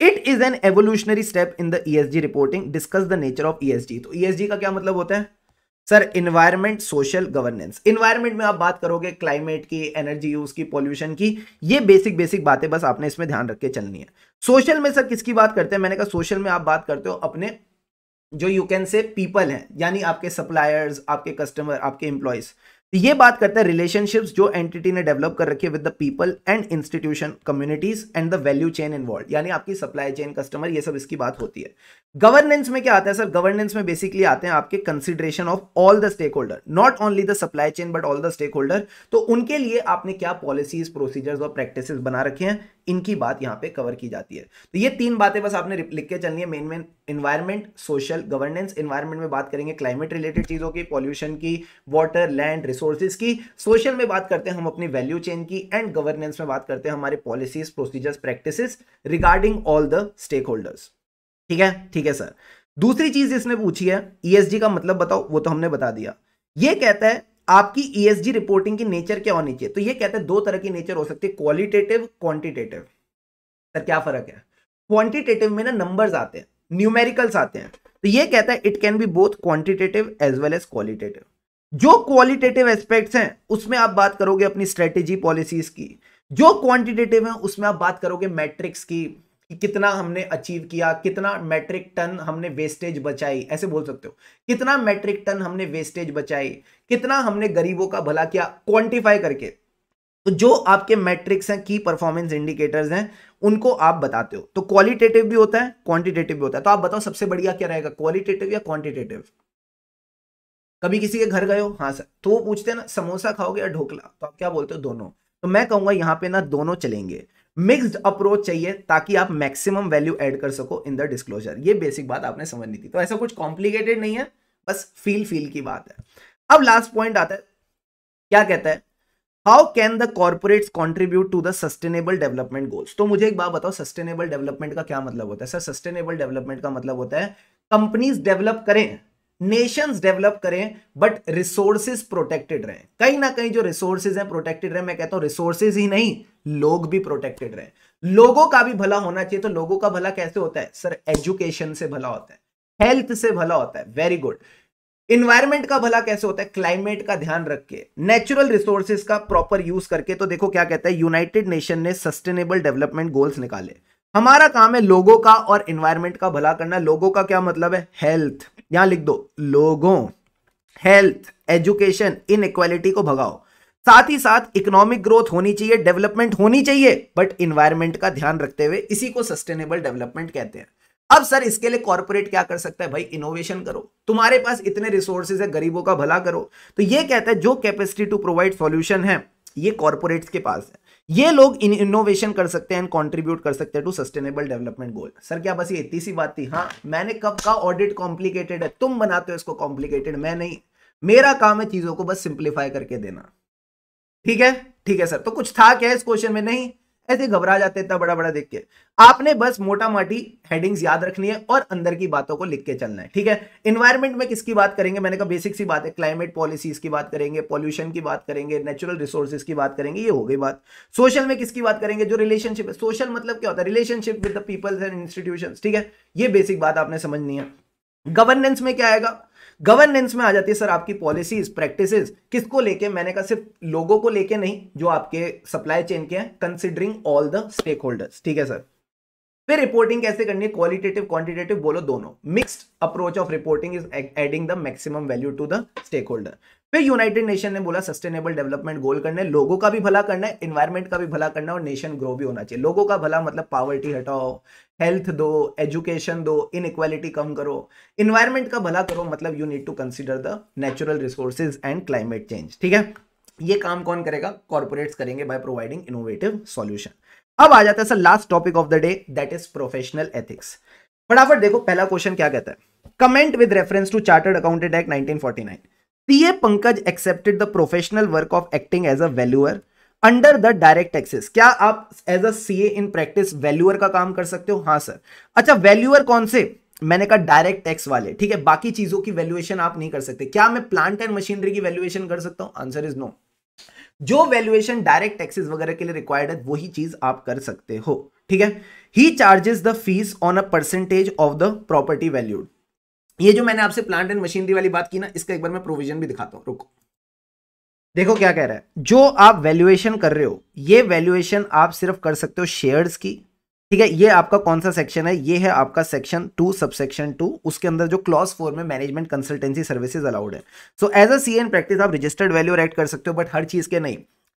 it is an evolutionary step in the ESG reporting discuss the nature of ESG तो ईएसजी e का क्या मतलब होता है sir environment social governance environment में आप बात करोगे क्लाइमेट की एनर्जी यूज की पॉल्यूशन की ये बेसिक बेसिक बातें बस आपने इसमें ध्यान रख के चलनी है सोशल में सर किसकी बात करते हैं मैंने कहा सोशल में आप बात करते हो अपने जो यू कैन से पीपल हैं यानी आपके सप्लायर्स आपके कस्टमर आपके एम्प्लॉयज़ तो ये बात करते हैं रिलेशनशिप्स जो एंटिटी ने डेवलप कर रखी है with the people and institution communities and the value chain involve यानी आपकी सप्लाई चेन कस्टमर ये सब इसकी बात होती है गवर्नेंस में क्या आता है सर गवर्नेंस में बेसिकली आते हैं आपके consideration of all the stakeholder not only the supply chain but all the stakeholder तो उनके लिए आपने क्या पॉलिसीज प्रोसीजर्स और प्रैक्टिस बना रखे हैं इनकी बात यहाँ पे कवर की जाती है तो ये तीन बातें बस आपने लिख के चलनी है main main environment social governance environment में बात करेंगे क्लाइमेट रिलेटेड चीज़ों की पॉल्यूशन की वाटर लैंड रिसोर्सेज की सोशल में बात करते हैं हम अपनी वैल्यू चेन की एंड गवर्नेंस में बात करते हैं हमारे policies procedures practice regarding all the stakeholders ठीक है ठीक है सर दूसरी चीज इसने पूछी है ई e का मतलब बताओ वो तो हमने बता दिया ये कहता है आपकी ईएसजी e रिपोर्टिंग की नेचर क्या होनी चाहिए तो ये कहते हैं दो तरह की नेचर हो सकती है क्वालिटेटिव क्वांटिटेटिव सर क्या फर्क है क्वांटिटेटिव में ना नंबर्स आते हैं न्यूमेरिकल्स आते हैं तो ये कहता है it can be both quantitative as well as qualitative जो क्वालिटेटिव एस्पेक्ट्स हैं उसमें आप बात करोगे अपनी स्ट्रेटेजी पॉलिसीज की जो क्वांटिटेटिव है उसमें आप बात करोगे मैट्रिक्स की कि कितना हमने अचीव किया कितना मैट्रिक टन हमने वेस्टेज बचाई ऐसे बोल सकते हो कितना मैट्रिक टन हमने वेस्टेज बचाई कितना हमने गरीबों का भला किया क्वांटिफाई करके तो जो आपके मैट्रिक्स हैं की परफॉर्मेंस इंडिकेटर्स हैं उनको आप बताते हो तो क्वालिटेटिव भी होता है क्वांटिटेटिव भी होता है तो आप बताओ सबसे बढ़िया क्या रहेगा क्वालिटेटिव या क्वांटिटेटिव कभी किसी के घर गए हो हाँ सर तो वो पूछते हैं ना समोसा खाओगे या ढोकला तो आप क्या बोलते हो दोनों तो मैं कहूंगा यहाँ पे ना दोनों चलेंगे मिक्सड अप्रोच चाहिए ताकि आप मैक्सिमम वैल्यू एड कर सको इन द डिस्क्लोजर ये बेसिक बात आपने समझनी थी तो ऐसा कुछ कॉम्प्लिकेटेड नहीं है बस फील फील की बात है अब लास्ट पॉइंट आता है क्या कहता है how can the corporate contribute to the sustainable development goals तो मुझे एक बात बताओ सस्टेनेबल डेवलपमेंट का क्या मतलब होता है सर सस्टेनेबल डेवलपमेंट का मतलब होता है कंपनीज डेवलप करें नेशंस डेवलप करें बट रिसोर्सेज प्रोटेक्टेड रहें कहीं ना कहीं जो रिसोर्सेज हैं प्रोटेक्टेड रहे मैं कहता हूं रिसोर्सेज ही नहीं लोग भी प्रोटेक्टेड रहे लोगों का भी भला होना चाहिए तो लोगों का भला कैसे होता है सर एजुकेशन से भला होता है हेल्थ से भला होता है वेरी गुड इन्वायरमेंट का भला कैसे होता है क्लाइमेट का ध्यान रख के नेचुरल रिसोर्सेज का प्रॉपर यूज करके तो देखो क्या कहता है यूनाइटेड नेशन ने सस्टेनेबल डेवलपमेंट गोल्स निकाले हमारा काम है लोगों का और इन्वायरमेंट का भला करना लोगों का क्या मतलब है हेल्थ यहां लिख दो लोगों हेल्थ एजुकेशन इनक्वालिटी को भगाओ साथ ही साथ इकोनॉमिक ग्रोथ होनी चाहिए डेवलपमेंट होनी चाहिए बट इन्वायरमेंट का ध्यान रखते हुए इसी को सस्टेनेबल डेवलपमेंट कहते हैं अब सर इसके लिए कॉर्पोरेट क्या कर सकता है भाई इनोवेशन करो तुम्हारे पास इतने रिसोर्सेज है गरीबों का भला करो तो ये कहता है जो कैपेसिटी टू प्रोवाइड सॉल्यूशन है ये कॉर्पोरेट्स के पास है ये लोग इन इनोवेशन कर सकते हैं कंट्रीब्यूट कर सकते हैं to sustainable development goal sir क्या बस ये इतनी सी बात थी हाँ मैंने कब का ऑडिट कॉम्प्लिकेटेड है तुम बनाते हो इसको कॉम्प्लिकेटेड मैं नहीं मेरा काम है चीजों को बस सिंप्लीफाई करके देना ठीक है ठीक है सर तो कुछ था क्या इस क्वेश्चन में नहीं ऐसे घबरा जाते इतना बड़ा बड़ा देख के आपने बस मोटा माटी हेडिंग्स याद रखनी है और अंदर की बातों को लिख के चलना है ठीक है इन्वायरमेंट में किसकी बात करेंगे मैंने कहा बेसिक सी बात है क्लाइमेट पॉलिसीज की बात करेंगे पॉल्यूशन की बात करेंगे नेचुरल रिसोर्सेज की बात करेंगे ये हो गई बात सोशल में किसकी बात करेंगे जो रिलेशनशिप है सोशल मतलब क्या होता है relationship with the peoples and institution ठीक है ये बेसिक बात आपने समझनी है गवर्नेंस में क्या आएगा गवर्नेंस में आ जाती है सर आपकी पॉलिसीज प्रैक्टिसेस किसको लेके मैंने कहा सिर्फ लोगों को लेके नहीं जो आपके सप्लाई चेन के हैं considering all the stakeholders ठीक है सर फिर रिपोर्टिंग कैसे करनी है क्वालिटेटिव क्वांटिटेटिव बोलो दोनों mixed approach of reporting is adding the maximum value to the stakeholder फिर यूनाइटेड नेशन ने बोला सस्टेनेबल डेवलपमेंट गोल करने लोगों का भी भला करना है इन्वायरमेंट का भी भला करना और नेशन ग्रो भी होना चाहिए लोगों का भला मतलब पावर्टी हटाओ हेल्थ दो एजुकेशन दो इनइक्वालिटी कम करो इन्वायरमेंट का भला करो मतलब you need to consider the natural resources and climate change ठीक है ये काम कौन करेगा कॉर्पोरेट्स करेंगे बाय प्रोवाइडिंग इनोवेटिव सॉल्यूशन अब आ जाता है sir last topic of the day that is professional ethics फटाफट देखो पहला क्वेश्चन क्या कहता है comment with reference to chartered accountant act 1949 CA Pankaj accepted the professional work of acting as a valuer under the direct taxes क्या आप as a a in practice valuer का काम कर सकते हो हाँ सर अच्छा वैल्यूअर कौन से मैंने कहा डायरेक्ट टैक्स वाले ठीक है बाकी चीजों की वैल्यूएशन आप नहीं कर सकते क्या मैं प्लांट एंड मशीनरी की वैल्यूएशन कर सकता हूं आंसर इज नो जो वैल्यूएशन डायरेक्ट टैक्सेस वगैरह के लिए रिक्वायर्ड है वही चीज आप कर सकते हो ठीक है he charges the fees on a percentage of the property valued ये जो मैंने आपसे प्लांट एंड मशीनरी वाली बात की ना इसका एक बार मैं प्रोविजन भी दिखाता हूँ रुको देखो क्या कह रहा है जो आप वैल्यूएशन कर रहे हो ये वैल्यूएशन आप सिर्फ कर सकते हो शेयर्स की ठीक है ये आपका कौन सा सेक्शन है ये है आपका सेक्शन टू सबसेक्शन टू उसके अंदर जो क्लॉज फोर में मैनेजमेंट कंसल्टेंसी सर्विसेज अलाउड है so as a C N practice आप रजिस्टर्ड वैल्यू एड कर सकते हो बट हर चीज के नहीं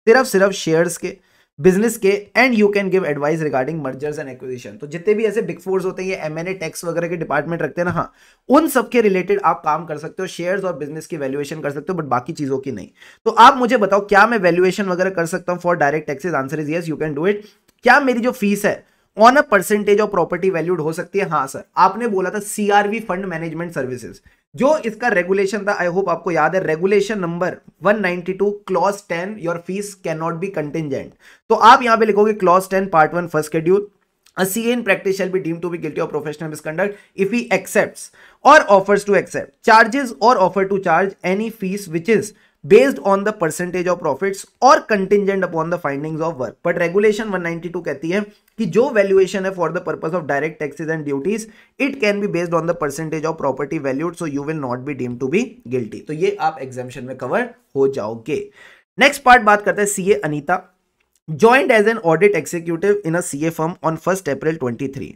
सिर्फ सिर्फ शेयर्स के बिजनेस के and you can give advice regarding mergers and acquisition तो जितने भी ऐसे बिग फोर्स होते हैं ये एम एन ए टैक्स वगैरह के डिपार्टमेंट रखते हैं ना हाँ उन सब के रिलेटेड आप काम कर सकते हो शेयर्स और बिजनेस की वैल्यूएशन कर सकते हो बट बाकी चीजों की नहीं तो आप मुझे बताओ क्या मैं वैल्यूएशन वगैरह कर सकता हूँ for direct taxes answer is yes you can do it क्या मेरी जो फीस है on a percentage of property valued हो सकती है हाँ सर आपने बोला था सीआरवी फंड मैनेजमेंट सर्विसेज जो इसका रेगुलेशन था आई होप आपको याद है regulation number 192 clause 10 your fees can not be contingent तो आप यहां पे लिखोगे clause ten part one first schedule C N practice shall be deem to be guilty of professional misconduct if he accept और ऑफर्स टू एक्सेप्ट चार्जेस और offer to charge any fees which is based on the percentage of profit और contingent upon the finding of work but regulation to कहती है कि जो वैल्यूएशन है for the purpose of direct taxes and duties it can be based on the percentage of property valued so you will not be deem to be guilty तो ये आप एग्जामिशन में कवर हो जाओगे नेक्स्ट पार्ट बात करते हैं CA Anita joined as an audit executive in a a firm on first April twenty three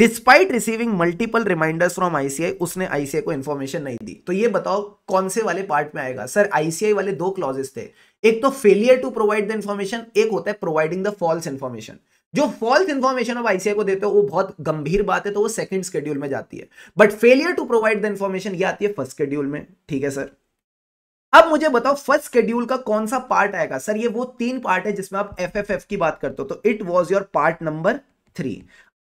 despite receiving multiple reminders from ICI उसने आईसीआई को इन्फॉर्मेशन नहीं दी तो ये बताओ कौन से वाले पार्ट में आएगा सर आईसीआई वाले दो क्लॉजेस थे एक तो failure to provide the information एक होता है प्रोवाइडिंग द फॉल्स इन्फॉर्मेशन जो फॉल्स इन्फॉर्मेशन ऑफ आईसीआई को देते हो वो बहुत गंभीर बात है तो वो सेकंड स्केड्यूल में जाती है but failure to provide the information ये आती है फर्स्ट स्केड्यूल में ठीक है सर अब मुझे बताओ फर्स्ट शेड्यूल का कौन सा पार्ट आएगा सर ये वो तीन पार्ट है जिसमें आप एफ की बात करते हो तो it was your part number three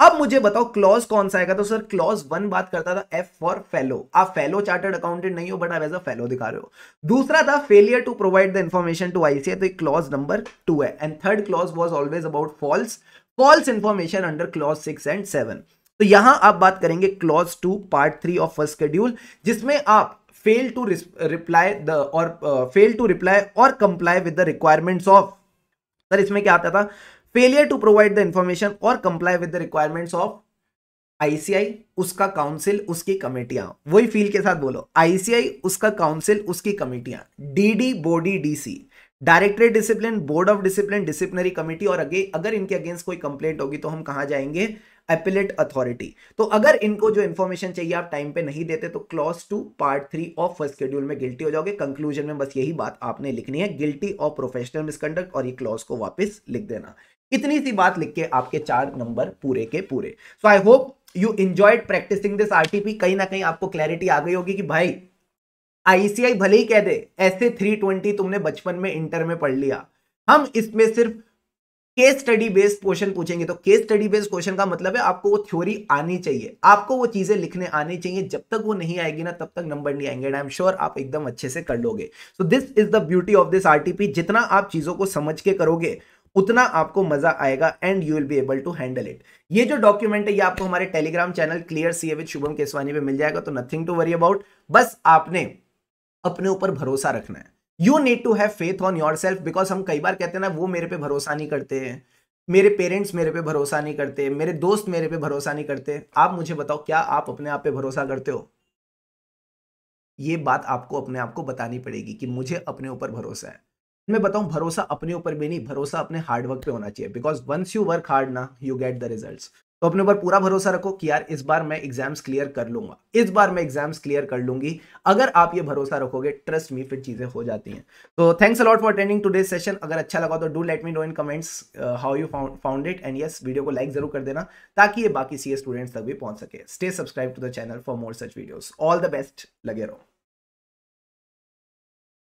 अब मुझे बताओ क्लॉज कौन सा आएगा तो सर क्लॉज वन बात करता था एफ फॉर फेलो आप फेलो चार्टर्ड अकाउंटेंट नहीं हो बट आप एज अ फेलो दिखा रहे हो दूसरा था failure to provide the information to ICI तो क्लॉज नंबर टू है and third clause was always about false false information under clause six and seven तो यहां आप बात करेंगे clause two part three of first schedule जिसमें आप फेल टू रिप्लाई द और फेल टू रिप्लाई और comply with the requirements of sir इसमें क्या आता था failure to provide the information और comply with the requirements of ICI उसका काउंसिल उसकी कमेटियां वही फील के साथ बोलो आईसीआई उसका काउंसिल उसकी कमेटियां DD body DC directorate discipline board of discipline disciplinary committee और अगे अगर इनके अगेंस्ट कोई कंप्लेंट होगी तो हम कहां जाएंगे एपिलेट अथॉरिटी तो अगर इनको जो इन्फॉर्मेशन चाहिए आप टाइम पे नहीं देते तो clause two part three of first schedule में गिल्टी हो जाओगे कंक्लूजन में बस यही बात आपने लिखनी है गिल्टी ऑफ प्रोफेशनल मिसकंडक्ट और ये क्लॉज को वापस लिख देना इतनी सी बात लिख के आपके चार नंबर पूरे के पूरे so I hope you enjoyed practicing this RTP कहीं ना कहीं आपको क्लैरिटी आ गई होगी कि भाई आईसीआई भले ही कह दे ऐसे 320 तुमने बचपन में इंटर में पढ़ लिया हम इसमें सिर्फ केस स्टडी बेस्ड क्वेश्चन पूछेंगे तो केस स्टडी बेस्ड क्वेश्चन का मतलब है आपको वो थ्योरी आनी चाहिए आपको वो चीजें लिखने आनी चाहिए जब तक वो नहीं आएगी ना तब तक नंबर नहीं आएंगे आई एम श्योर आप एकदम अच्छे से कर लोगे so this is the beauty of this RTP जितना आप चीजों को समझ के करोगे उतना आपको मजा आएगा and you will be able to handle it ये जो डॉक्यूमेंट है ये आपको हमारे Telegram channel Clear C with Shubham Keswani पे मिल जाएगा तो नथिंग टू वरी अबाउट बस आपने अपने ऊपर भरोसा रखना है you need to have faith on yourself because हम कई बार कहते हैं ना वो मेरे पे भरोसा नहीं करते हैं मेरे पेरेंट्स मेरे पे भरोसा नहीं करते मेरे दोस्त मेरे पे भरोसा नहीं करते आप मुझे बताओ क्या आप अपने आप पे भरोसा करते हो ये बात आपको अपने आप को बतानी पड़ेगी कि मुझे अपने ऊपर भरोसा है मैं बताऊं भरोसा अपने ऊपर भी नहीं भरोसा अपने हार्डवर्क पे होना चाहिए because once you work hard ना यू गेट द रिजल्ट तो अपने ऊपर पूरा भरोसा रखो कि यार इस बार मैं एग्जाम्स क्लियर कर लूंगा इस बार मैं एग्जाम्स क्लियर कर लूंगी अगर आप ये भरोसा रखोगे ट्रस्ट मी फिर चीजें हो जाती हैं तो thanks a lot for attending today session अगर अच्छा लगा तो do let me know in comments how you found it and yes video को लाइक जरूर कर देना ताकि ये बाकी सी स्टूडेंट्स तक भी पहुंच सके stay subscribe to the channel for more such videos all the best लगे रहो